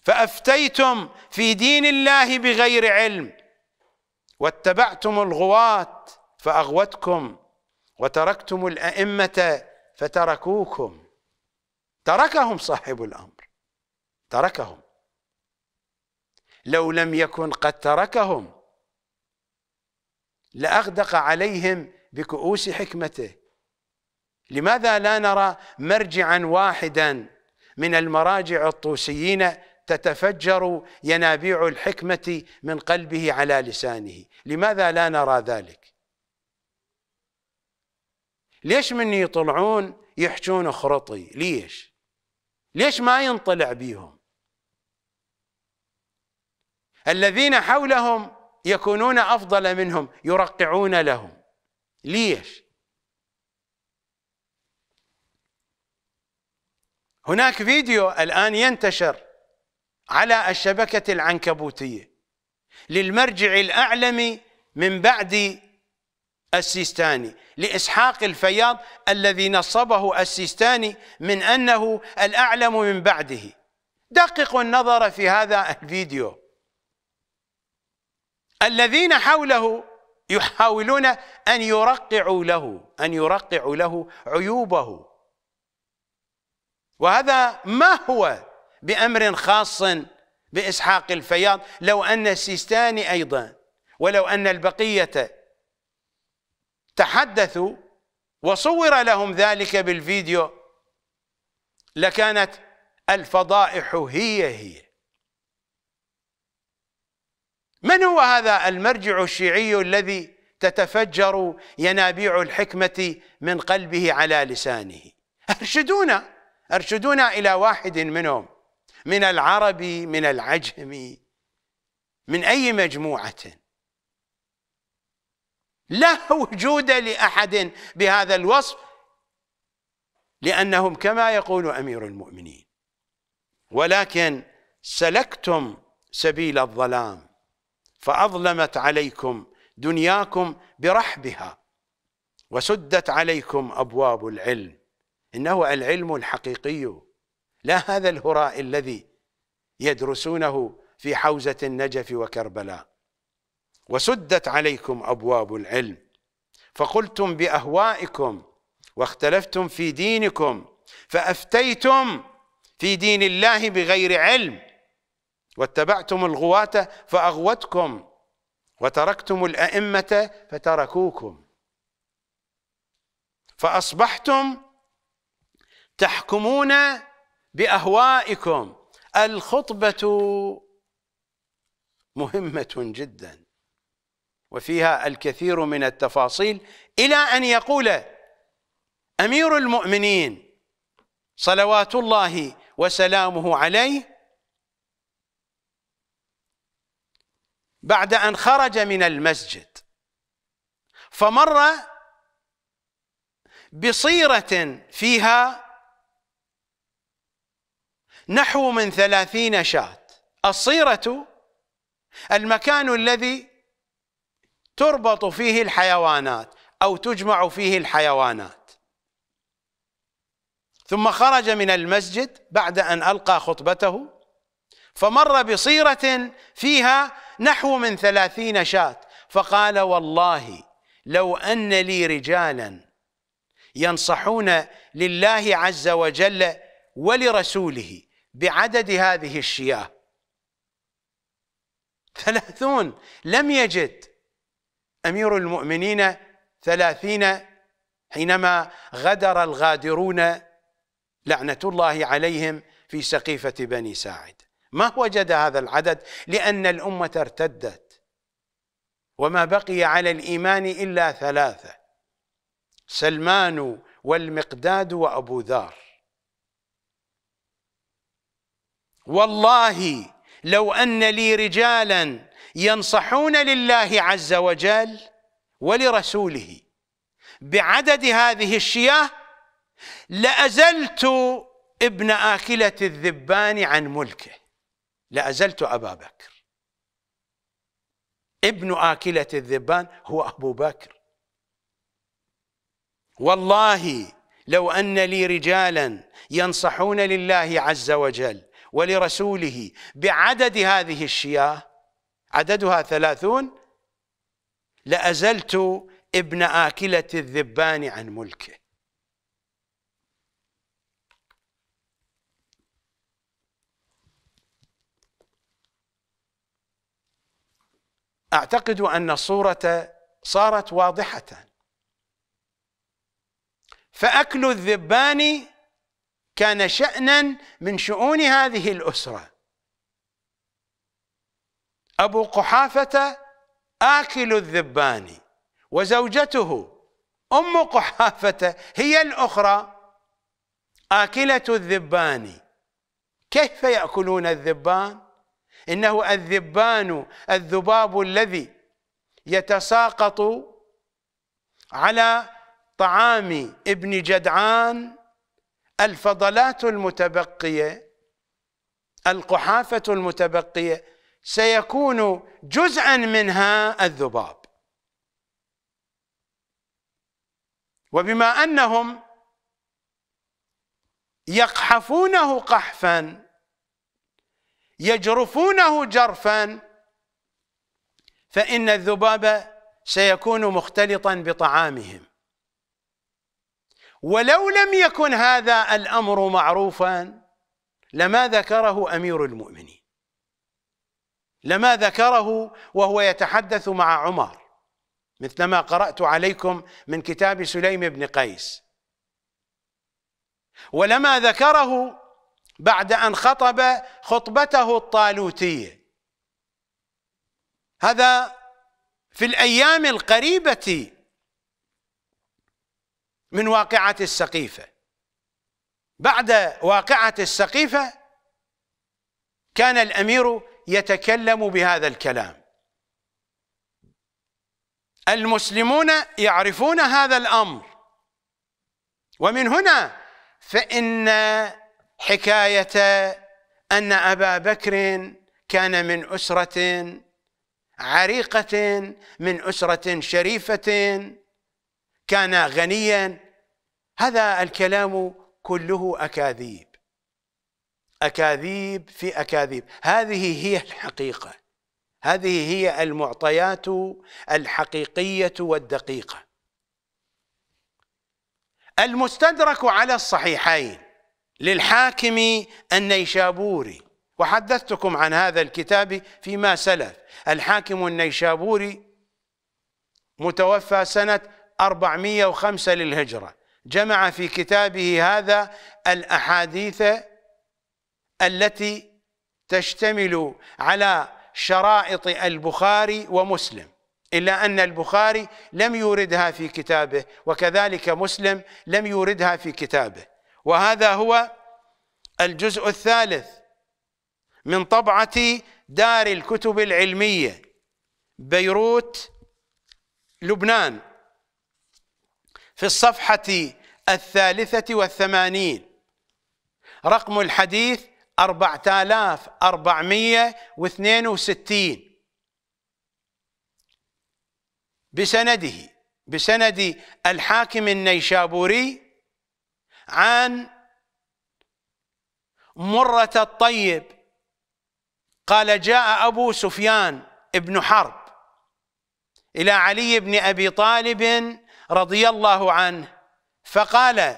فافتيتم في دين الله بغير علم واتبعتم الغواه فاغوتكم وتركتم الائمه فتركوكم تركهم صاحب الامر تركهم لو لم يكن قد تركهم لأغدق عليهم بكؤوس حكمته لماذا لا نرى مرجعا واحدا من المراجع الطوسيين تتفجر ينابيع الحكمة من قلبه على لسانه لماذا لا نرى ذلك ليش من يطلعون يحجون خرطي ليش ليش ما ينطلع بيهم الذين حولهم يكونون أفضل منهم يرقعون لهم ليش؟ هناك فيديو الآن ينتشر على الشبكة العنكبوتية للمرجع الأعلم من بعد السيستاني لإسحاق الفياض الذي نصبه السيستاني من أنه الأعلم من بعده دققوا النظر في هذا الفيديو الذين حوله يحاولون أن يرقعوا له أن يرقعوا له عيوبه وهذا ما هو بأمر خاص بإسحاق الفياض لو أن السيستاني أيضا ولو أن البقية تحدثوا وصور لهم ذلك بالفيديو لكانت الفضائح هي هي من هو هذا المرجع الشيعي الذي تتفجر ينابيع الحكمة من قلبه على لسانه ارشدونا ارشدونا إلى واحد منهم من العربي من العجم من أي مجموعة لا وجود لأحد بهذا الوصف لأنهم كما يقول أمير المؤمنين ولكن سلكتم سبيل الظلام فأظلمت عليكم دنياكم برحبها وسدت عليكم أبواب العلم إنه العلم الحقيقي لا هذا الهراء الذي يدرسونه في حوزة النجف وكربلاء وسدت عليكم أبواب العلم فقلتم بأهوائكم واختلفتم في دينكم فأفتيتم في دين الله بغير علم واتبعتم الغواة فأغوتكم وتركتم الأئمة فتركوكم فأصبحتم تحكمون بأهوائكم الخطبة مهمة جدا وفيها الكثير من التفاصيل إلى أن يقول أمير المؤمنين صلوات الله وسلامه عليه بعد أن خرج من المسجد فمر بصيرة فيها نحو من ثلاثين شاة الصيرة المكان الذي تربط فيه الحيوانات أو تجمع فيه الحيوانات ثم خرج من المسجد بعد أن ألقى خطبته فمر بصيرة فيها نحو من ثلاثين شاة فقال والله لو أن لي رجالا ينصحون لله عز وجل ولرسوله بعدد هذه الشياه ثلاثون لم يجد أمير المؤمنين ثلاثين حينما غدر الغادرون لعنة الله عليهم في سقيفة بني ساعد ما وجد هذا العدد لأن الأمة ارتدت وما بقي على الإيمان إلا ثلاثة سلمان والمقداد وأبو ذر والله لو أن لي رجالا ينصحون لله عز وجل ولرسوله بعدد هذه الشياه لأزلت ابن آكلة الذبان عن ملكه لأزلت أبا بكر ابن آكلة الذبان هو أبو بكر والله لو أن لي رجالا ينصحون لله عز وجل ولرسوله بعدد هذه الشياه عددها ثلاثون لأزلت ابن آكلة الذبان عن ملكه اعتقد ان الصوره صارت واضحه فاكل الذبان كان شانا من شؤون هذه الاسره ابو قحافه اكل الذبان وزوجته ام قحافه هي الاخرى اكله الذبان كيف ياكلون الذبان إنه الذبان الذباب الذي يتساقط على طعام ابن جدعان الفضلات المتبقية القحافة المتبقية سيكون جزءا منها الذباب وبما أنهم يقحفونه قحفا يجرفونه جرفا فإن الذباب سيكون مختلطا بطعامهم ولو لم يكن هذا الأمر معروفا لما ذكره أمير المؤمنين لما ذكره وهو يتحدث مع عمر مثلما قرأت عليكم من كتاب سليم بن قيس ولما ذكره بعد أن خطب خطبته الطالوتية هذا في الأيام القريبة من واقعة السقيفة بعد واقعة السقيفة كان الأمير يتكلم بهذا الكلام المسلمون يعرفون هذا الأمر ومن هنا فإن حكاية أن أبا بكر كان من أسرة عريقة من أسرة شريفة كان غنيا هذا الكلام كله أكاذيب أكاذيب في أكاذيب هذه هي الحقيقة هذه هي المعطيات الحقيقية والدقيقة المستدرك على الصحيحين للحاكم النيشابوري وحدثتكم عن هذا الكتاب فيما سلف الحاكم النيشابوري متوفى سنة 405 للهجرة جمع في كتابه هذا الأحاديث التي تشتمل على شرائط البخاري ومسلم إلا أن البخاري لم يوردها في كتابه وكذلك مسلم لم يوردها في كتابه وهذا هو الجزء الثالث من طبعة دار الكتب العلمية بيروت لبنان في الصفحة الثالثة والثمانين رقم الحديث أربعة آلاف أربعمية واثنين وستين بسنده بسند الحاكم النيشابوري عن مرة الطيب قال جاء أبو سفيان بن حرب إلى علي بن أبي طالب رضي الله عنه فقال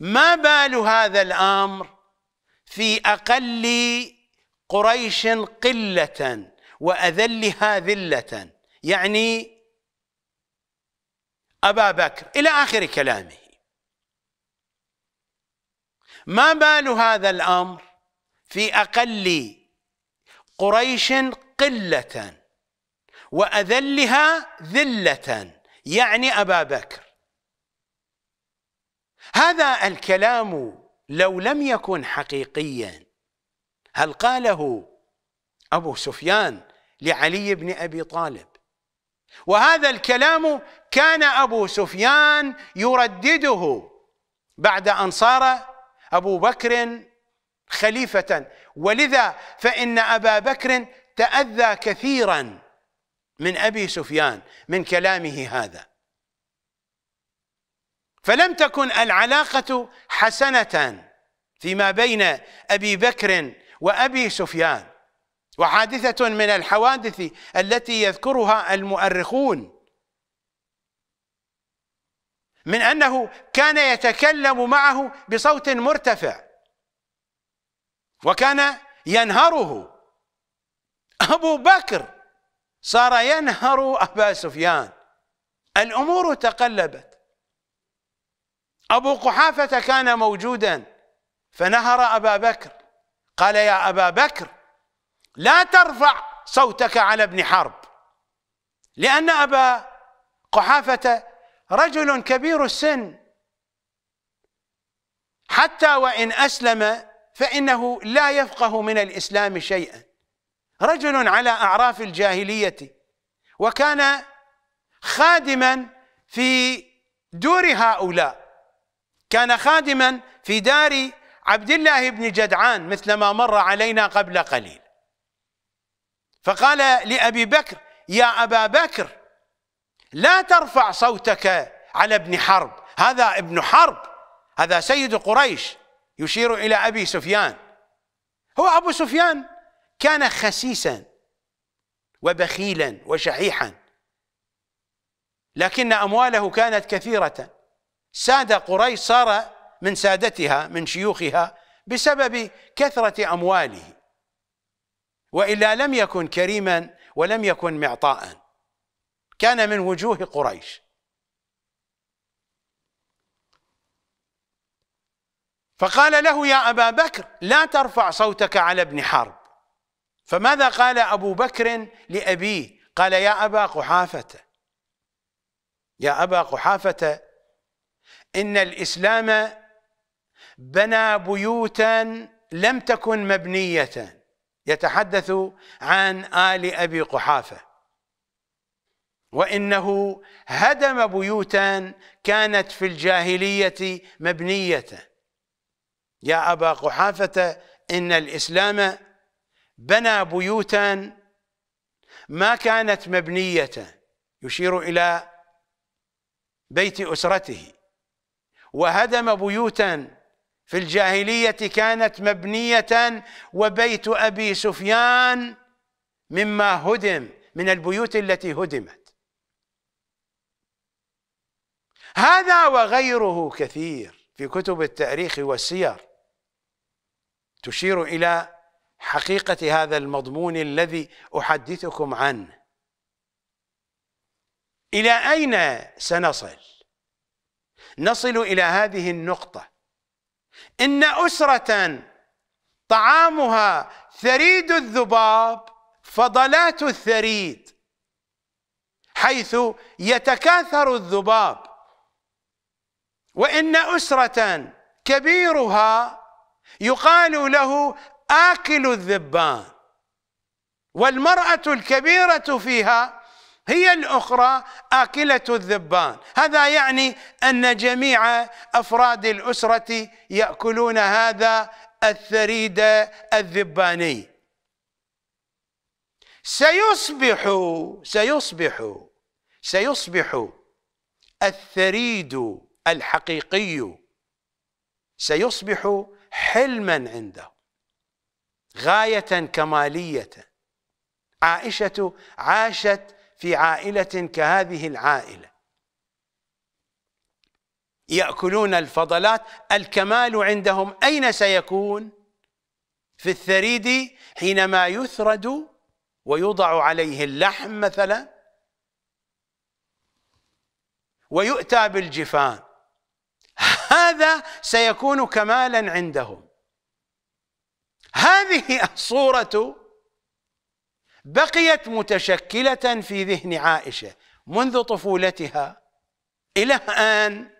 ما بال هذا الأمر في أقل قريش قلة وأذلها ذلة يعني أبا بكر إلى آخر كلامه ما بال هذا الامر في اقل قريش قله واذلها ذله يعني ابا بكر هذا الكلام لو لم يكن حقيقيا هل قاله ابو سفيان لعلي بن ابي طالب وهذا الكلام كان ابو سفيان يردده بعد ان صار أبو بكر خليفة ولذا فإن أبا بكر تأذى كثيرا من أبي سفيان من كلامه هذا فلم تكن العلاقة حسنة فيما بين أبي بكر وأبي سفيان وحادثة من الحوادث التي يذكرها المؤرخون من أنه كان يتكلم معه بصوت مرتفع وكان ينهره أبو بكر صار ينهر أبا سفيان الأمور تقلبت أبو قحافة كان موجودا فنهر أبا بكر قال يا أبا بكر لا ترفع صوتك على ابن حرب لأن أبا قحافة رجل كبير السن حتى وان اسلم فانه لا يفقه من الاسلام شيئا رجل على اعراف الجاهليه وكان خادما في دور هؤلاء كان خادما في دار عبد الله بن جدعان مثل ما مر علينا قبل قليل فقال لأبي بكر يا أبا بكر لا ترفع صوتك على ابن حرب هذا ابن حرب هذا سيد قريش يشير إلى أبي سفيان هو أبو سفيان كان خسيسا وبخيلا وشحيحا لكن أمواله كانت كثيرة ساد قريش صار من سادتها من شيوخها بسبب كثرة أمواله وإلا لم يكن كريما ولم يكن معطاءً كان من وجوه قريش فقال له يا أبا بكر لا ترفع صوتك على ابن حرب فماذا قال أبو بكر لأبيه قال يا أبا قحافة يا أبا قحافة إن الإسلام بنى بيوتا لم تكن مبنية يتحدث عن آل أبي قحافة وانه هدم بيوتا كانت في الجاهليه مبنيه يا ابا قحافه ان الاسلام بنى بيوتا ما كانت مبنيه يشير الى بيت اسرته وهدم بيوتا في الجاهليه كانت مبنيه وبيت ابي سفيان مما هدم من البيوت التي هدمت هذا وغيره كثير في كتب التاريخ والسير تشير إلى حقيقة هذا المضمون الذي أحدثكم عنه إلى أين سنصل نصل إلى هذه النقطة إن أسرة طعامها ثريد الذباب فضلات الثريد حيث يتكاثر الذباب وإن أسرة كبيرها يقال له آكل الذبان والمرأة الكبيرة فيها هي الأخرى آكلة الذبان هذا يعني أن جميع أفراد الأسرة يأكلون هذا الثريد الذباني سيصبح سيصبح سيصبح الثريد الحقيقي سيصبح حلما عنده غاية كمالية عائشة عاشت في عائلة كهذه العائلة يأكلون الفضلات الكمال عندهم أين سيكون في الثريد حينما يثرد ويوضع عليه اللحم مثلا ويؤتى بالجفان هذا سيكون كمالا عندهم هذه الصورة بقيت متشكلة في ذهن عائشة منذ طفولتها إلى أن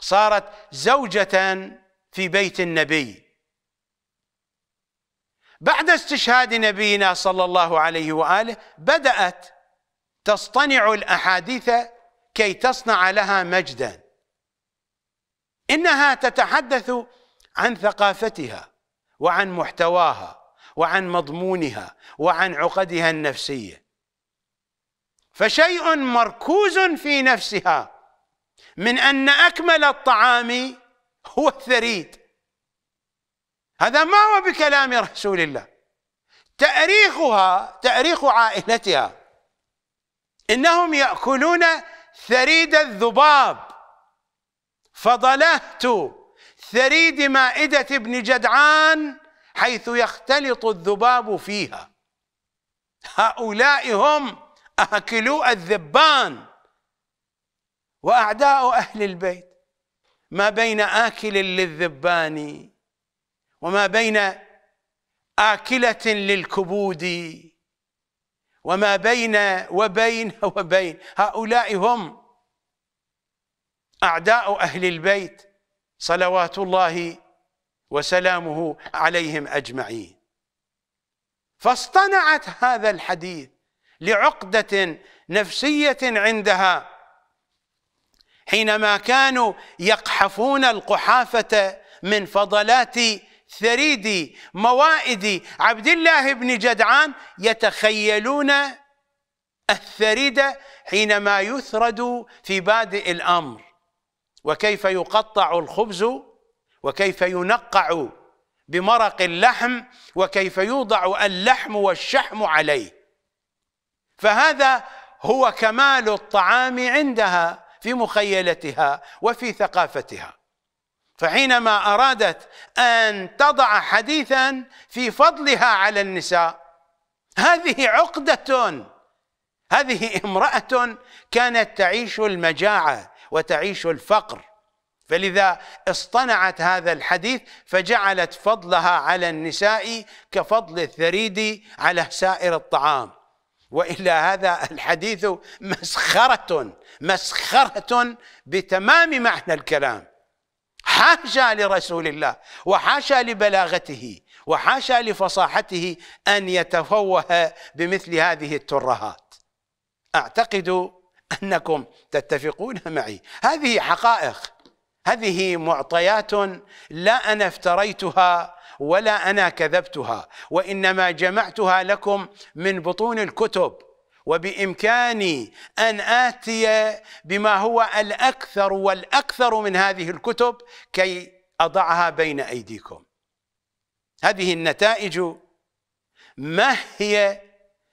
صارت زوجة في بيت النبي بعد استشهاد نبينا صلى الله عليه واله بدأت تصطنع الاحاديث كي تصنع لها مجدا إنها تتحدث عن ثقافتها وعن محتواها وعن مضمونها وعن عقدها النفسية فشيء مركوز في نفسها من أن أكمل الطعام هو الثريد هذا ما هو بكلام رسول الله تأريخها تأريخ عائلتها إنهم يأكلون ثريد الذباب فضلهت ثريد مائدة ابن جدعان حيث يختلط الذباب فيها هؤلاء هم أكلوا الذبان وأعداء أهل البيت ما بين آكل للذبان وما بين آكلة للكبود وما بين وبين وبين هؤلاء هم أعداء أهل البيت صلوات الله وسلامه عليهم أجمعين فاصطنعت هذا الحديث لعقدة نفسية عندها حينما كانوا يقحفون القحافة من فضلات ثريد موائد عبد الله بن جدعان يتخيلون الثريد حينما يثرد في بادئ الأمر وكيف يقطع الخبز وكيف ينقع بمرق اللحم وكيف يوضع اللحم والشحم عليه فهذا هو كمال الطعام عندها في مخيلتها وفي ثقافتها فحينما ارادت ان تضع حديثا في فضلها على النساء هذه عقده هذه امراه كانت تعيش المجاعه وتعيش الفقر فلذا اصطنعت هذا الحديث فجعلت فضلها على النساء كفضل الثريد على سائر الطعام والا هذا الحديث مسخره مسخره بتمام معنى الكلام حاشا لرسول الله وحاشا لبلاغته وحاشا لفصاحته ان يتفوه بمثل هذه الترهات اعتقد أنكم تتفقون معي هذه حقائق هذه معطيات لا أنا افتريتها ولا أنا كذبتها وإنما جمعتها لكم من بطون الكتب وبإمكاني أن آتي بما هو الأكثر والأكثر من هذه الكتب كي أضعها بين أيديكم هذه النتائج ما هي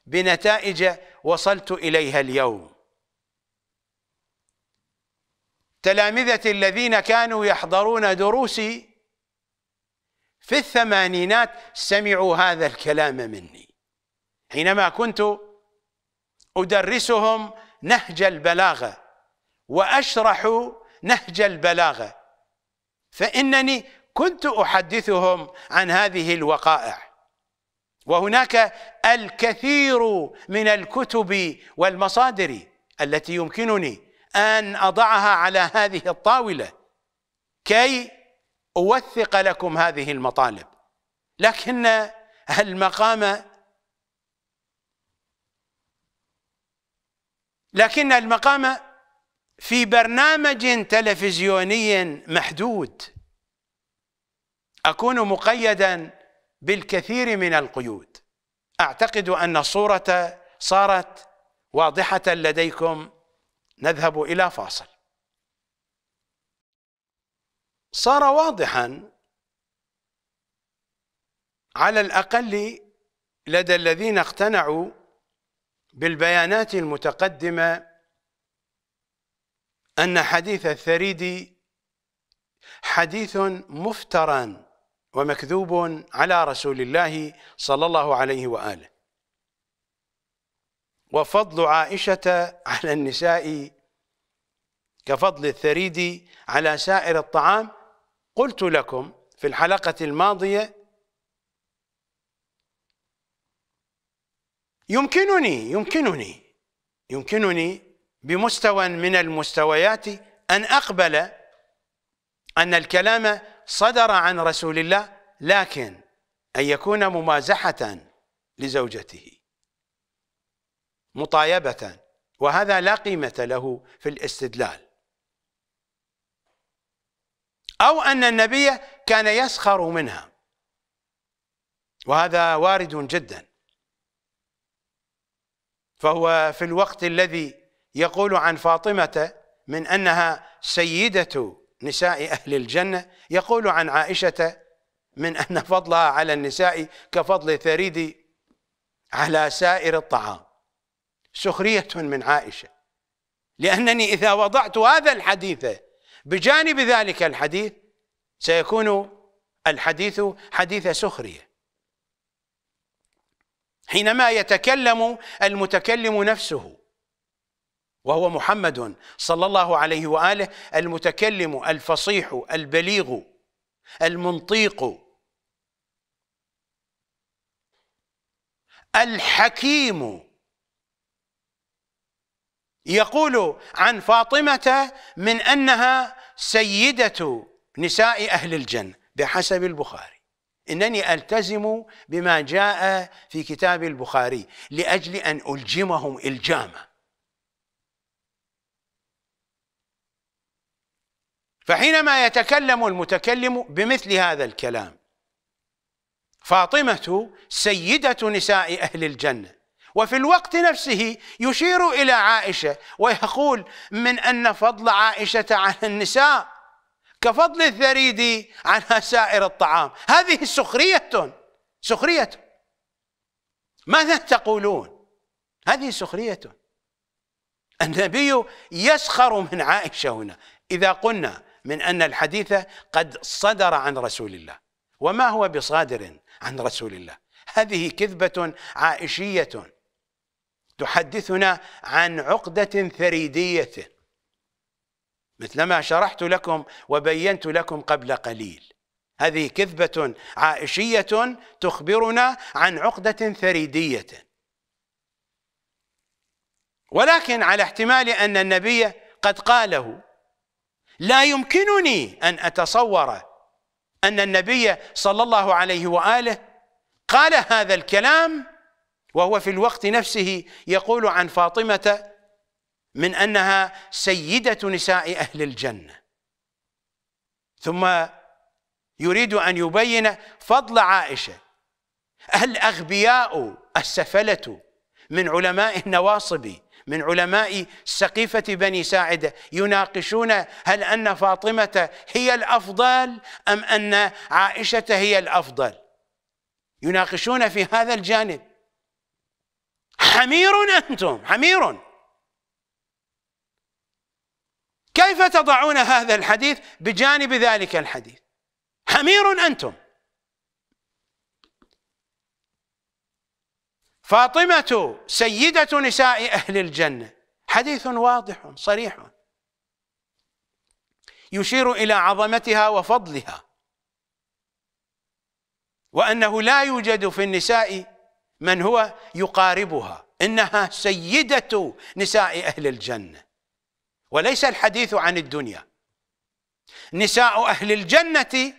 بنتائج وصلت إليها اليوم تلامذتي الذين كانوا يحضرون دروسي في الثمانينات سمعوا هذا الكلام مني حينما كنت أدرسهم نهج البلاغة وأشرح نهج البلاغة فإنني كنت أحدثهم عن هذه الوقائع وهناك الكثير من الكتب والمصادر التي يمكنني ان اضعها على هذه الطاوله كي اوثق لكم هذه المطالب لكن المقام لكن المقام في برنامج تلفزيوني محدود اكون مقيدا بالكثير من القيود اعتقد ان الصوره صارت واضحه لديكم نذهب إلى فاصل صار واضحا على الأقل لدى الذين اقتنعوا بالبيانات المتقدمة أن حديث الثريدي حديث مفترى ومكذوب على رسول الله صلى الله عليه وآله وفضل عائشة على النساء كفضل الثريد على سائر الطعام قلت لكم في الحلقة الماضية يمكنني يمكنني يمكنني بمستوى من المستويات أن أقبل أن الكلام صدر عن رسول الله لكن أن يكون ممازحة لزوجته مطايبة وهذا لا قيمة له في الاستدلال أو أن النبي كان يسخر منها وهذا وارد جدا فهو في الوقت الذي يقول عن فاطمة من أنها سيدة نساء أهل الجنة يقول عن عائشة من أن فضلها على النساء كفضل ثريد على سائر الطعام سخرية من عائشة لأنني إذا وضعت هذا الحديث بجانب ذلك الحديث سيكون الحديث حديث سخرية حينما يتكلم المتكلم نفسه وهو محمد صلى الله عليه وآله المتكلم الفصيح البليغ المنطيق الحكيم يقول عن فاطمة من أنها سيدة نساء أهل الجنة بحسب البخاري إنني ألتزم بما جاء في كتاب البخاري لأجل أن ألجمهم إلجاما فحينما يتكلم المتكلم بمثل هذا الكلام فاطمة سيدة نساء أهل الجنة وفي الوقت نفسه يشير الى عائشه ويقول من ان فضل عائشه على النساء كفضل الثريد على سائر الطعام هذه سخريه سخريه ماذا تقولون هذه سخريه النبي يسخر من عائشه هنا اذا قلنا من ان الحديث قد صدر عن رسول الله وما هو بصادر عن رسول الله هذه كذبه عائشيه تحدثنا عن عقدة ثريدية مثلما شرحت لكم وبينت لكم قبل قليل هذه كذبة عائشية تخبرنا عن عقدة ثريدية ولكن على احتمال أن النبي قد قاله لا يمكنني أن أتصور أن النبي صلى الله عليه وآله قال هذا الكلام وهو في الوقت نفسه يقول عن فاطمة من أنها سيدة نساء أهل الجنة ثم يريد أن يبين فضل عائشة الأغبياء السفلة من علماء النواصب من علماء سقيفة بني ساعدة يناقشون هل أن فاطمة هي الأفضل أم أن عائشة هي الأفضل يناقشون في هذا الجانب حمير أنتم حمير كيف تضعون هذا الحديث بجانب ذلك الحديث حمير أنتم فاطمة سيدة نساء أهل الجنة حديث واضح صريح يشير إلى عظمتها وفضلها وأنه لا يوجد في النساء من هو يقاربها إنها سيدة نساء أهل الجنة وليس الحديث عن الدنيا نساء أهل الجنة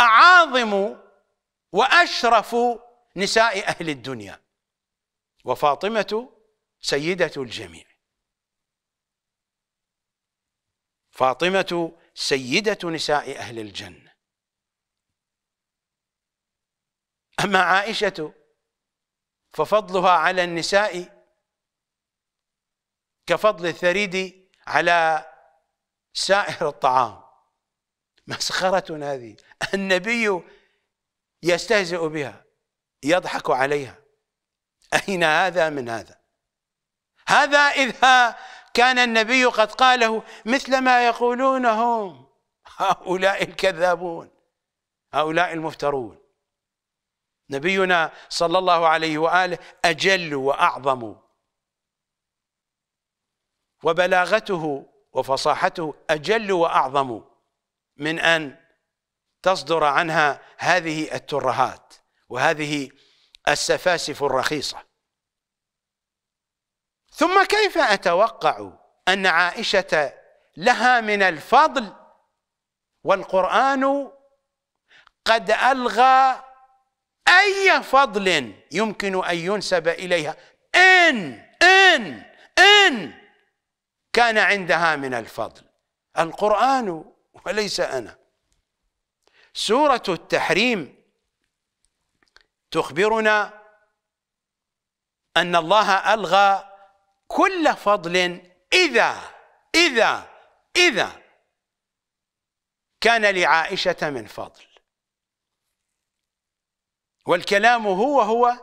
أعاظم وأشرف نساء أهل الدنيا وفاطمة سيدة الجميع فاطمة سيدة نساء أهل الجنة أما عائشة ففضلها على النساء كفضل الثريد على سائر الطعام مسخرة هذه النبي يستهزئ بها يضحك عليها أين هذا من هذا هذا إذا كان النبي قد قاله مثل ما يقولون هم هؤلاء الكذابون هؤلاء المفترون نبينا صلى الله عليه وآله أجل وأعظم وبلاغته وفصاحته أجل وأعظم من أن تصدر عنها هذه الترهات وهذه السفاسف الرخيصة ثم كيف أتوقع أن عائشة لها من الفضل والقرآن قد ألغى أي فضل يمكن أن ينسب إليها إن إن إن كان عندها من الفضل القرآن وليس أنا سورة التحريم تخبرنا أن الله ألغى كل فضل إذا إذا إذا كان لعائشة من فضل والكلام هو هو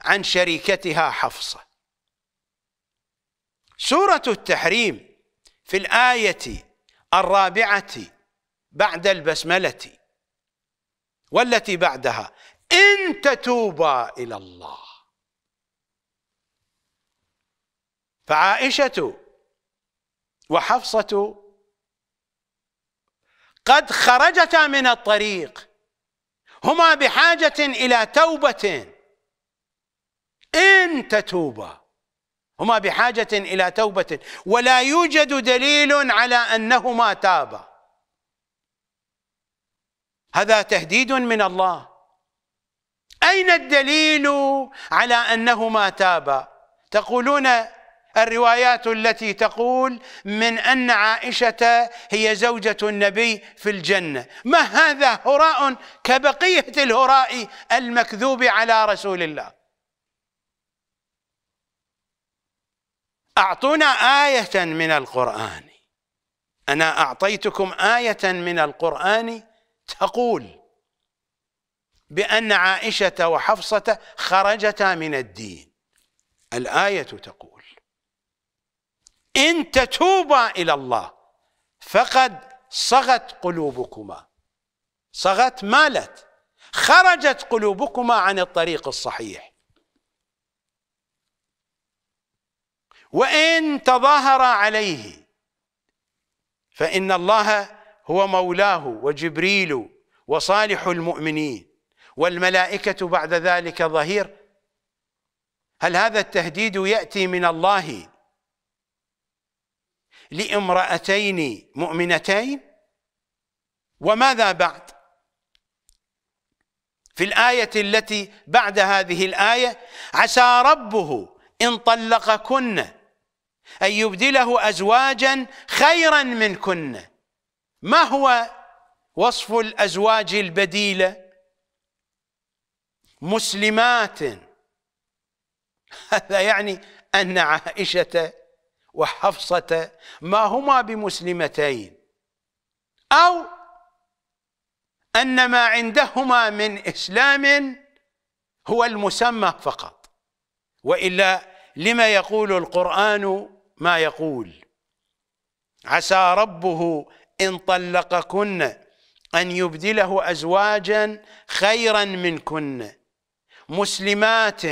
عن شريكتها حفصة سورة التحريم في الآية الرابعة بعد البسملة والتي بعدها إن تتوبا إلى الله فعائشة وحفصة قد خرجتا من الطريق هما بحاجة إلى توبة إن تتوبا هما بحاجة إلى توبة ولا يوجد دليل على أنهما تابا هذا تهديد من الله أين الدليل على أنهما تابا تقولون الروايات التي تقول من أن عائشة هي زوجة النبي في الجنة ما هذا هراء كبقية الهراء المكذوب على رسول الله أعطونا آية من القرآن أنا أعطيتكم آية من القرآن تقول بأن عائشة وحفصة خرجتا من الدين الآية تقول إن تتوبا إلى الله فقد صغت قلوبكما صغت مالت خرجت قلوبكما عن الطريق الصحيح وإن تظاهر عليه فإن الله هو مولاه وجبريل وصالح المؤمنين والملائكة بعد ذلك ظهير هل هذا التهديد يأتي من الله لامرأتين مؤمنتين وماذا بعد في الآية التي بعد هذه الآية عسى ربه إن طلقكن أن يبدله أزواجا خيرا منكن ما هو وصف الأزواج البديلة مسلمات هذا يعني أن عائشة وحفصة ما هما بمسلمتين أو أن ما عندهما من إسلام هو المسمى فقط وإلا لما يقول القرآن ما يقول عسى ربه إن طلقكن أن يبدله أزواجا خيرا منكن مسلمات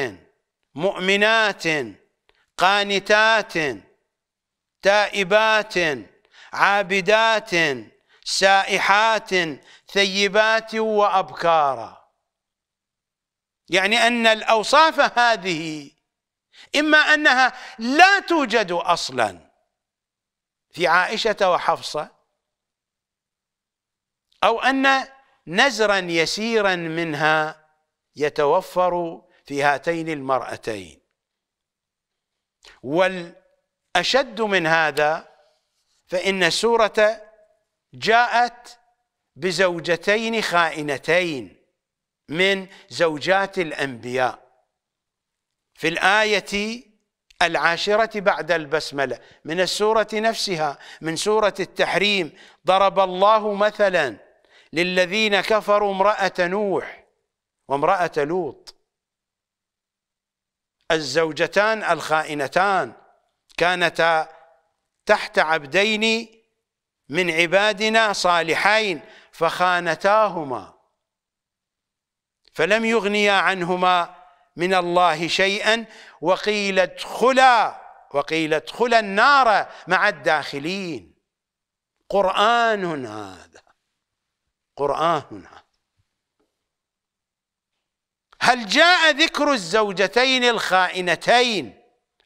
مؤمنات قانتات تائبات عابدات سائحات ثيبات وأبكارا يعني أن الأوصاف هذه إما أنها لا توجد أصلا في عائشة وحفصة أو أن نزرا يسيرا منها يتوفر في هاتين المرأتين وال أشد من هذا فإن سورة جاءت بزوجتين خائنتين من زوجات الأنبياء في الآية العاشرة بعد البسملة من السورة نفسها من سورة التحريم ضرب الله مثلا للذين كفروا امرأة نوح وامرأة لوط الزوجتان الخائنتان كانتا تحت عبدين من عبادنا صالحين فخانتاهما فلم يغنيا عنهما من الله شيئا وقيل ادخلا وقيل ادخلا النار مع الداخلين قرآن هذا قرآن هذا هل جاء ذكر الزوجتين الخائنتين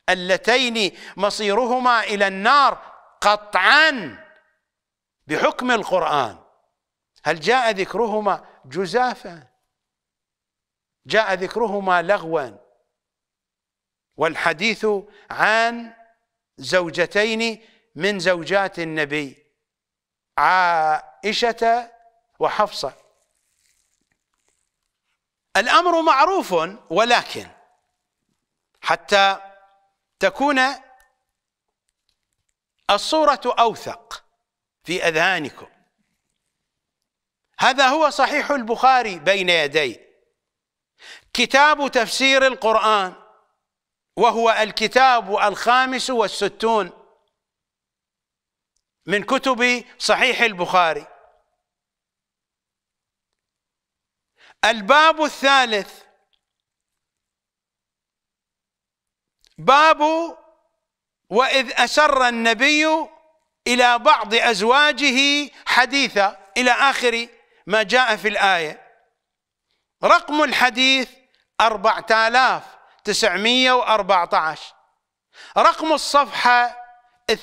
اللتين مصيرهما الى النار قطعا بحكم القران هل جاء ذكرهما جزافا جاء ذكرهما لغوا والحديث عن زوجتين من زوجات النبي عائشه وحفصه الامر معروف ولكن حتى تكون الصورة أوثق في أذهانكم هذا هو صحيح البخاري بين يدي كتاب تفسير القرآن وهو الكتاب الخامس والستون من كتب صحيح البخاري الباب الثالث باب وإذ أسر النبي إلى بعض أزواجه حديثا إلى آخر ما جاء في الآية رقم الحديث 4914 رقم الصفحة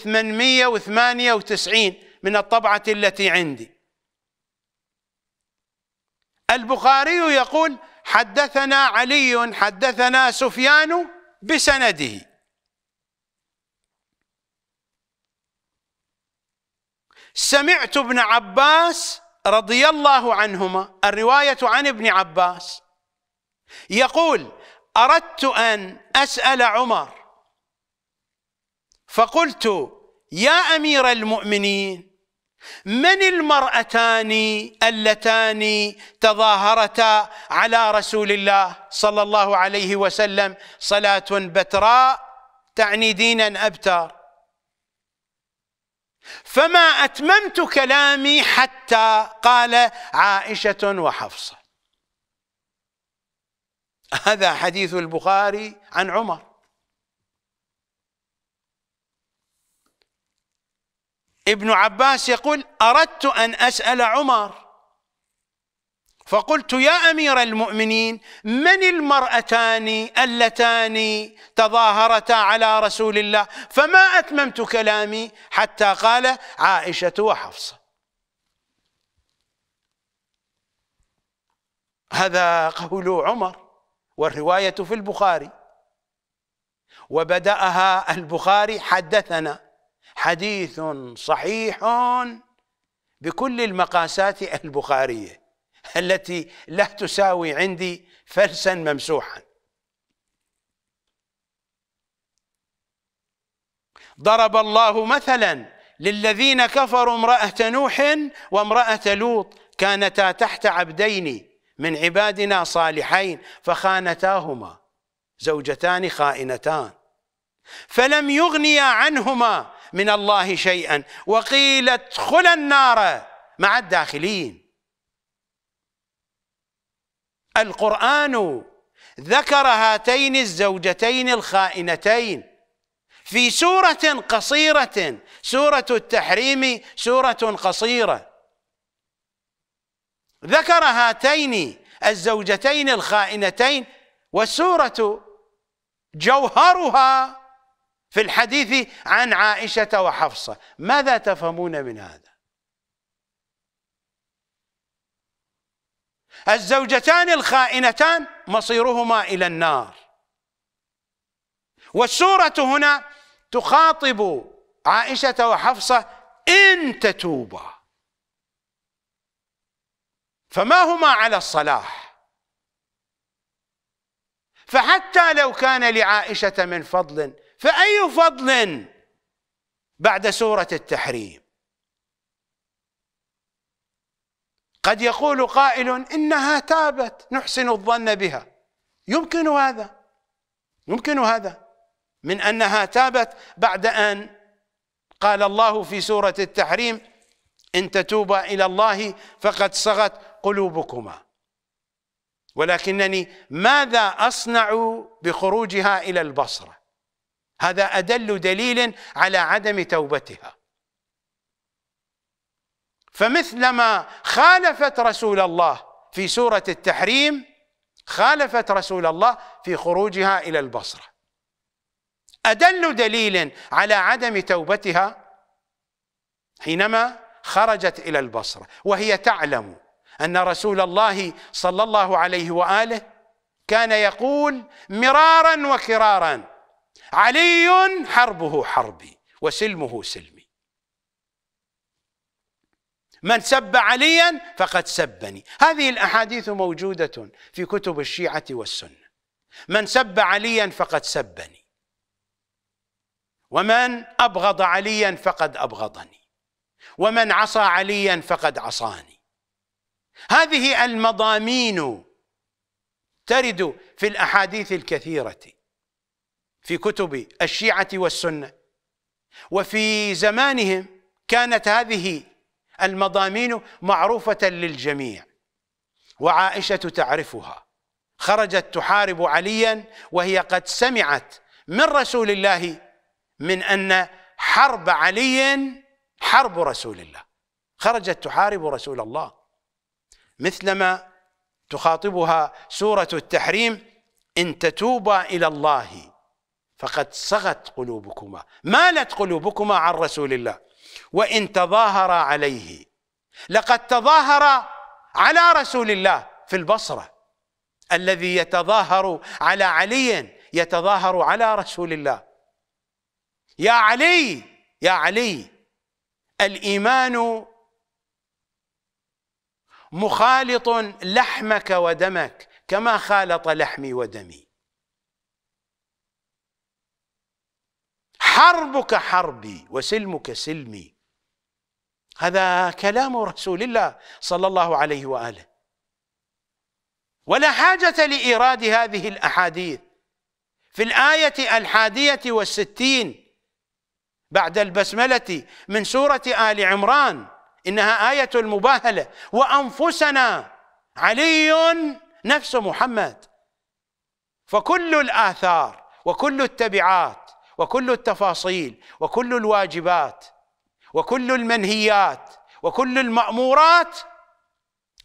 898 من الطبعة التي عندي البخاري يقول حدثنا علي حدثنا سفيان بسنده سمعت ابن عباس رضي الله عنهما الرواية عن ابن عباس يقول أردت أن أسأل عمر فقلت يا أمير المؤمنين من المرأتان اللتان تظاهرتا على رسول الله صلى الله عليه وسلم صلاة بتراء تعني دينا أبتر فما أتممت كلامي حتى قال عائشة وحفصة هذا حديث البخاري عن عمر ابن عباس يقول أردت أن أسأل عمر فقلت يا أمير المؤمنين من المرأتان اللتان تظاهرتا على رسول الله فما أتممت كلامي حتى قال عائشة وحفصة هذا قول عمر والرواية في البخاري وبدأها البخاري حدثنا حديث صحيح بكل المقاسات البخارية التي لا تساوي عندي فلسا ممسوحا ضرب الله مثلا للذين كفروا امرأة نوح وامرأة لوط كانتا تحت عبدين من عبادنا صالحين فخانتاهما زوجتان خائنتان فلم يغنيا عنهما من الله شيئا وقيل ادخل النار مع الداخلين القرآن ذكر هاتين الزوجتين الخائنتين في سورة قصيرة سورة التحريم سورة قصيرة ذكر هاتين الزوجتين الخائنتين والسورة جوهرها في الحديث عن عائشة وحفصة ماذا تفهمون من هذا الزوجتان الخائنتان مصيرهما إلى النار والسورة هنا تخاطب عائشة وحفصة إن تتوبا فما هما على الصلاح فحتى لو كان لعائشة من فضل فأي فضل بعد سورة التحريم قد يقول قائل إنها تابت نحسن الظن بها يمكن هذا يمكن هذا من أنها تابت بعد أن قال الله في سورة التحريم إن تتوبا إلى الله فقد صغت قلوبكما ولكنني ماذا أصنع بخروجها إلى البصرة هذا أدل دليل على عدم توبتها فمثلما خالفت رسول الله في سورة التحريم خالفت رسول الله في خروجها إلى البصرة أدل دليل على عدم توبتها حينما خرجت إلى البصرة وهي تعلم أن رسول الله صلى الله عليه وآله كان يقول مرارا وكرارا علي حربه حربي وسلمه سلمي من سب عليا فقد سبني هذه الأحاديث موجودة في كتب الشيعة والسنة من سب عليا فقد سبني ومن أبغض عليا فقد أبغضني ومن عصى عليا فقد عصاني هذه المضامين ترد في الأحاديث الكثيرة في كتب الشيعة والسنة وفي زمانهم كانت هذه المضامين معروفة للجميع وعائشة تعرفها خرجت تحارب عليا وهي قد سمعت من رسول الله من أن حرب علي حرب رسول الله خرجت تحارب رسول الله مثلما تخاطبها سورة التحريم إن تتوبا إلى الله فقد صغت قلوبكما مالت قلوبكما عن رسول الله وإن تظاهر عليه لقد تظاهر على رسول الله في البصرة الذي يتظاهر على علي يتظاهر على رسول الله يا علي يا علي الإيمان مخالط لحمك ودمك كما خالط لحمي ودمي حربك حربي وسلمك سلمي هذا كلام رسول الله صلى الله عليه واله ولا حاجه لايراد هذه الاحاديث في الايه الحاديه والستين بعد البسمله من سوره ال عمران انها ايه المباهله وانفسنا علي نفس محمد فكل الاثار وكل التبعات وكل التفاصيل وكل الواجبات وكل المنهيات وكل المأمورات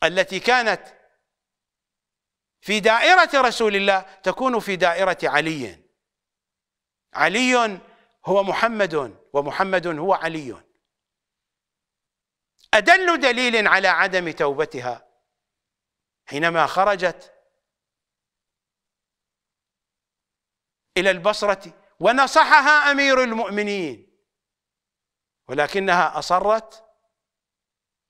التي كانت في دائرة رسول الله تكون في دائرة علي علي هو محمد ومحمد هو علي أدل دليل على عدم توبتها حينما خرجت إلى البصرة ونصحها امير المؤمنين ولكنها اصرت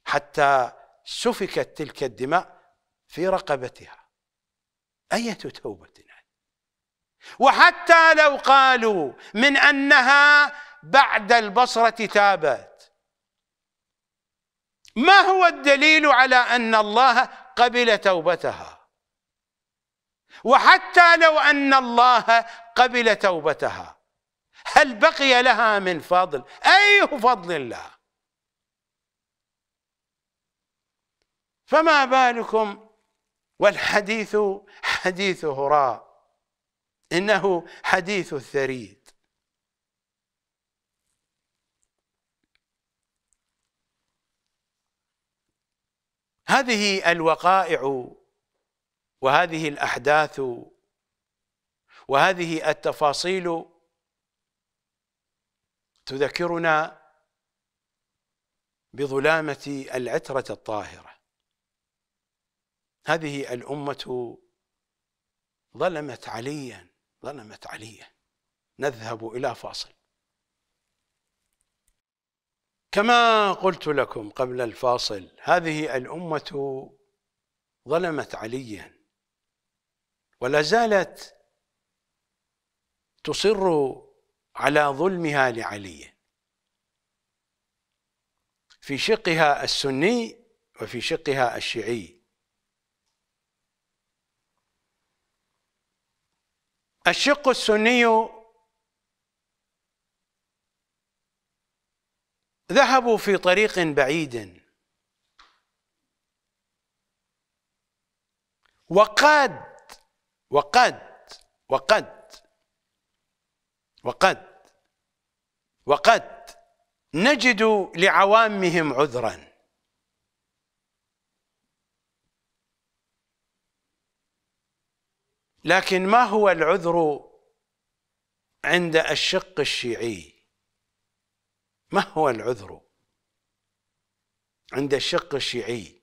حتى سفكت تلك الدماء في رقبتها اية توبة وحتى لو قالوا من انها بعد البصرة تابت ما هو الدليل على ان الله قبل توبتها وحتى لو ان الله قبل توبتها هل بقي لها من فضل أي فضل لها فما بالكم والحديث حديث هراء إنه حديث الثريد هذه الوقائع وهذه الأحداث وهذه التفاصيل تذكرنا بظلامة العترة الطاهرة هذه الأمة ظلمت عليا ظلمت عليا نذهب إلى فاصل كما قلت لكم قبل الفاصل هذه الأمة ظلمت عليا ولا زالت تصر على ظلمها لعلي في شقها السني وفي شقها الشيعي الشق السني ذهبوا في طريق بعيد وقد وقد وقد وقد وقد نجد لعوامهم عذرا لكن ما هو العذر عند الشق الشيعي ما هو العذر عند الشق الشيعي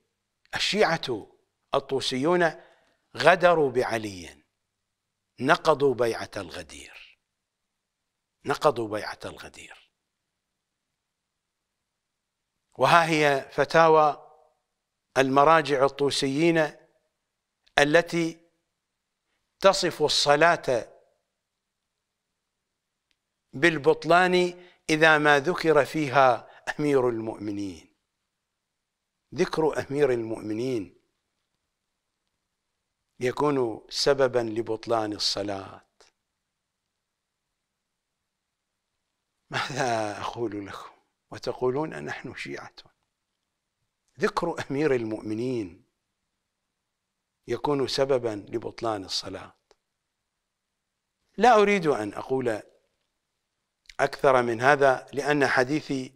الشيعة الطوسيون غدروا بعلي نقضوا بيعة الغدير نقضوا بيعة الغدير وها هي فتاوى المراجع الطوسيين التي تصف الصلاة بالبطلان إذا ما ذكر فيها أمير المؤمنين ذكر أمير المؤمنين يكون سببا لبطلان الصلاة ماذا أقول لكم وتقولون نحن شيعة ذكر أمير المؤمنين يكون سببا لبطلان الصلاة لا أريد أن أقول أكثر من هذا لأن حديثي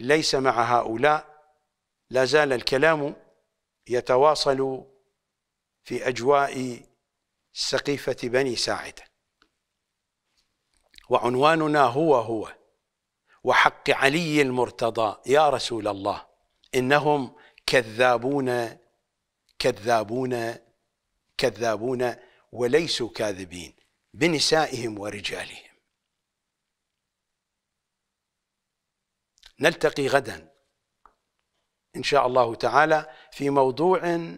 ليس مع هؤلاء لا زال الكلام يتواصل في أجواء سقيفة بني ساعده وعنواننا هو هو وحق علي المرتضى يا رسول الله انهم كذابون كذابون كذابون وليسوا كاذبين بنسائهم ورجالهم نلتقي غدا ان شاء الله تعالى في موضوع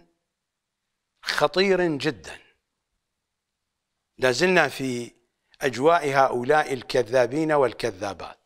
خطير جدا لازلنا في أجواء هؤلاء الكذابين والكذابات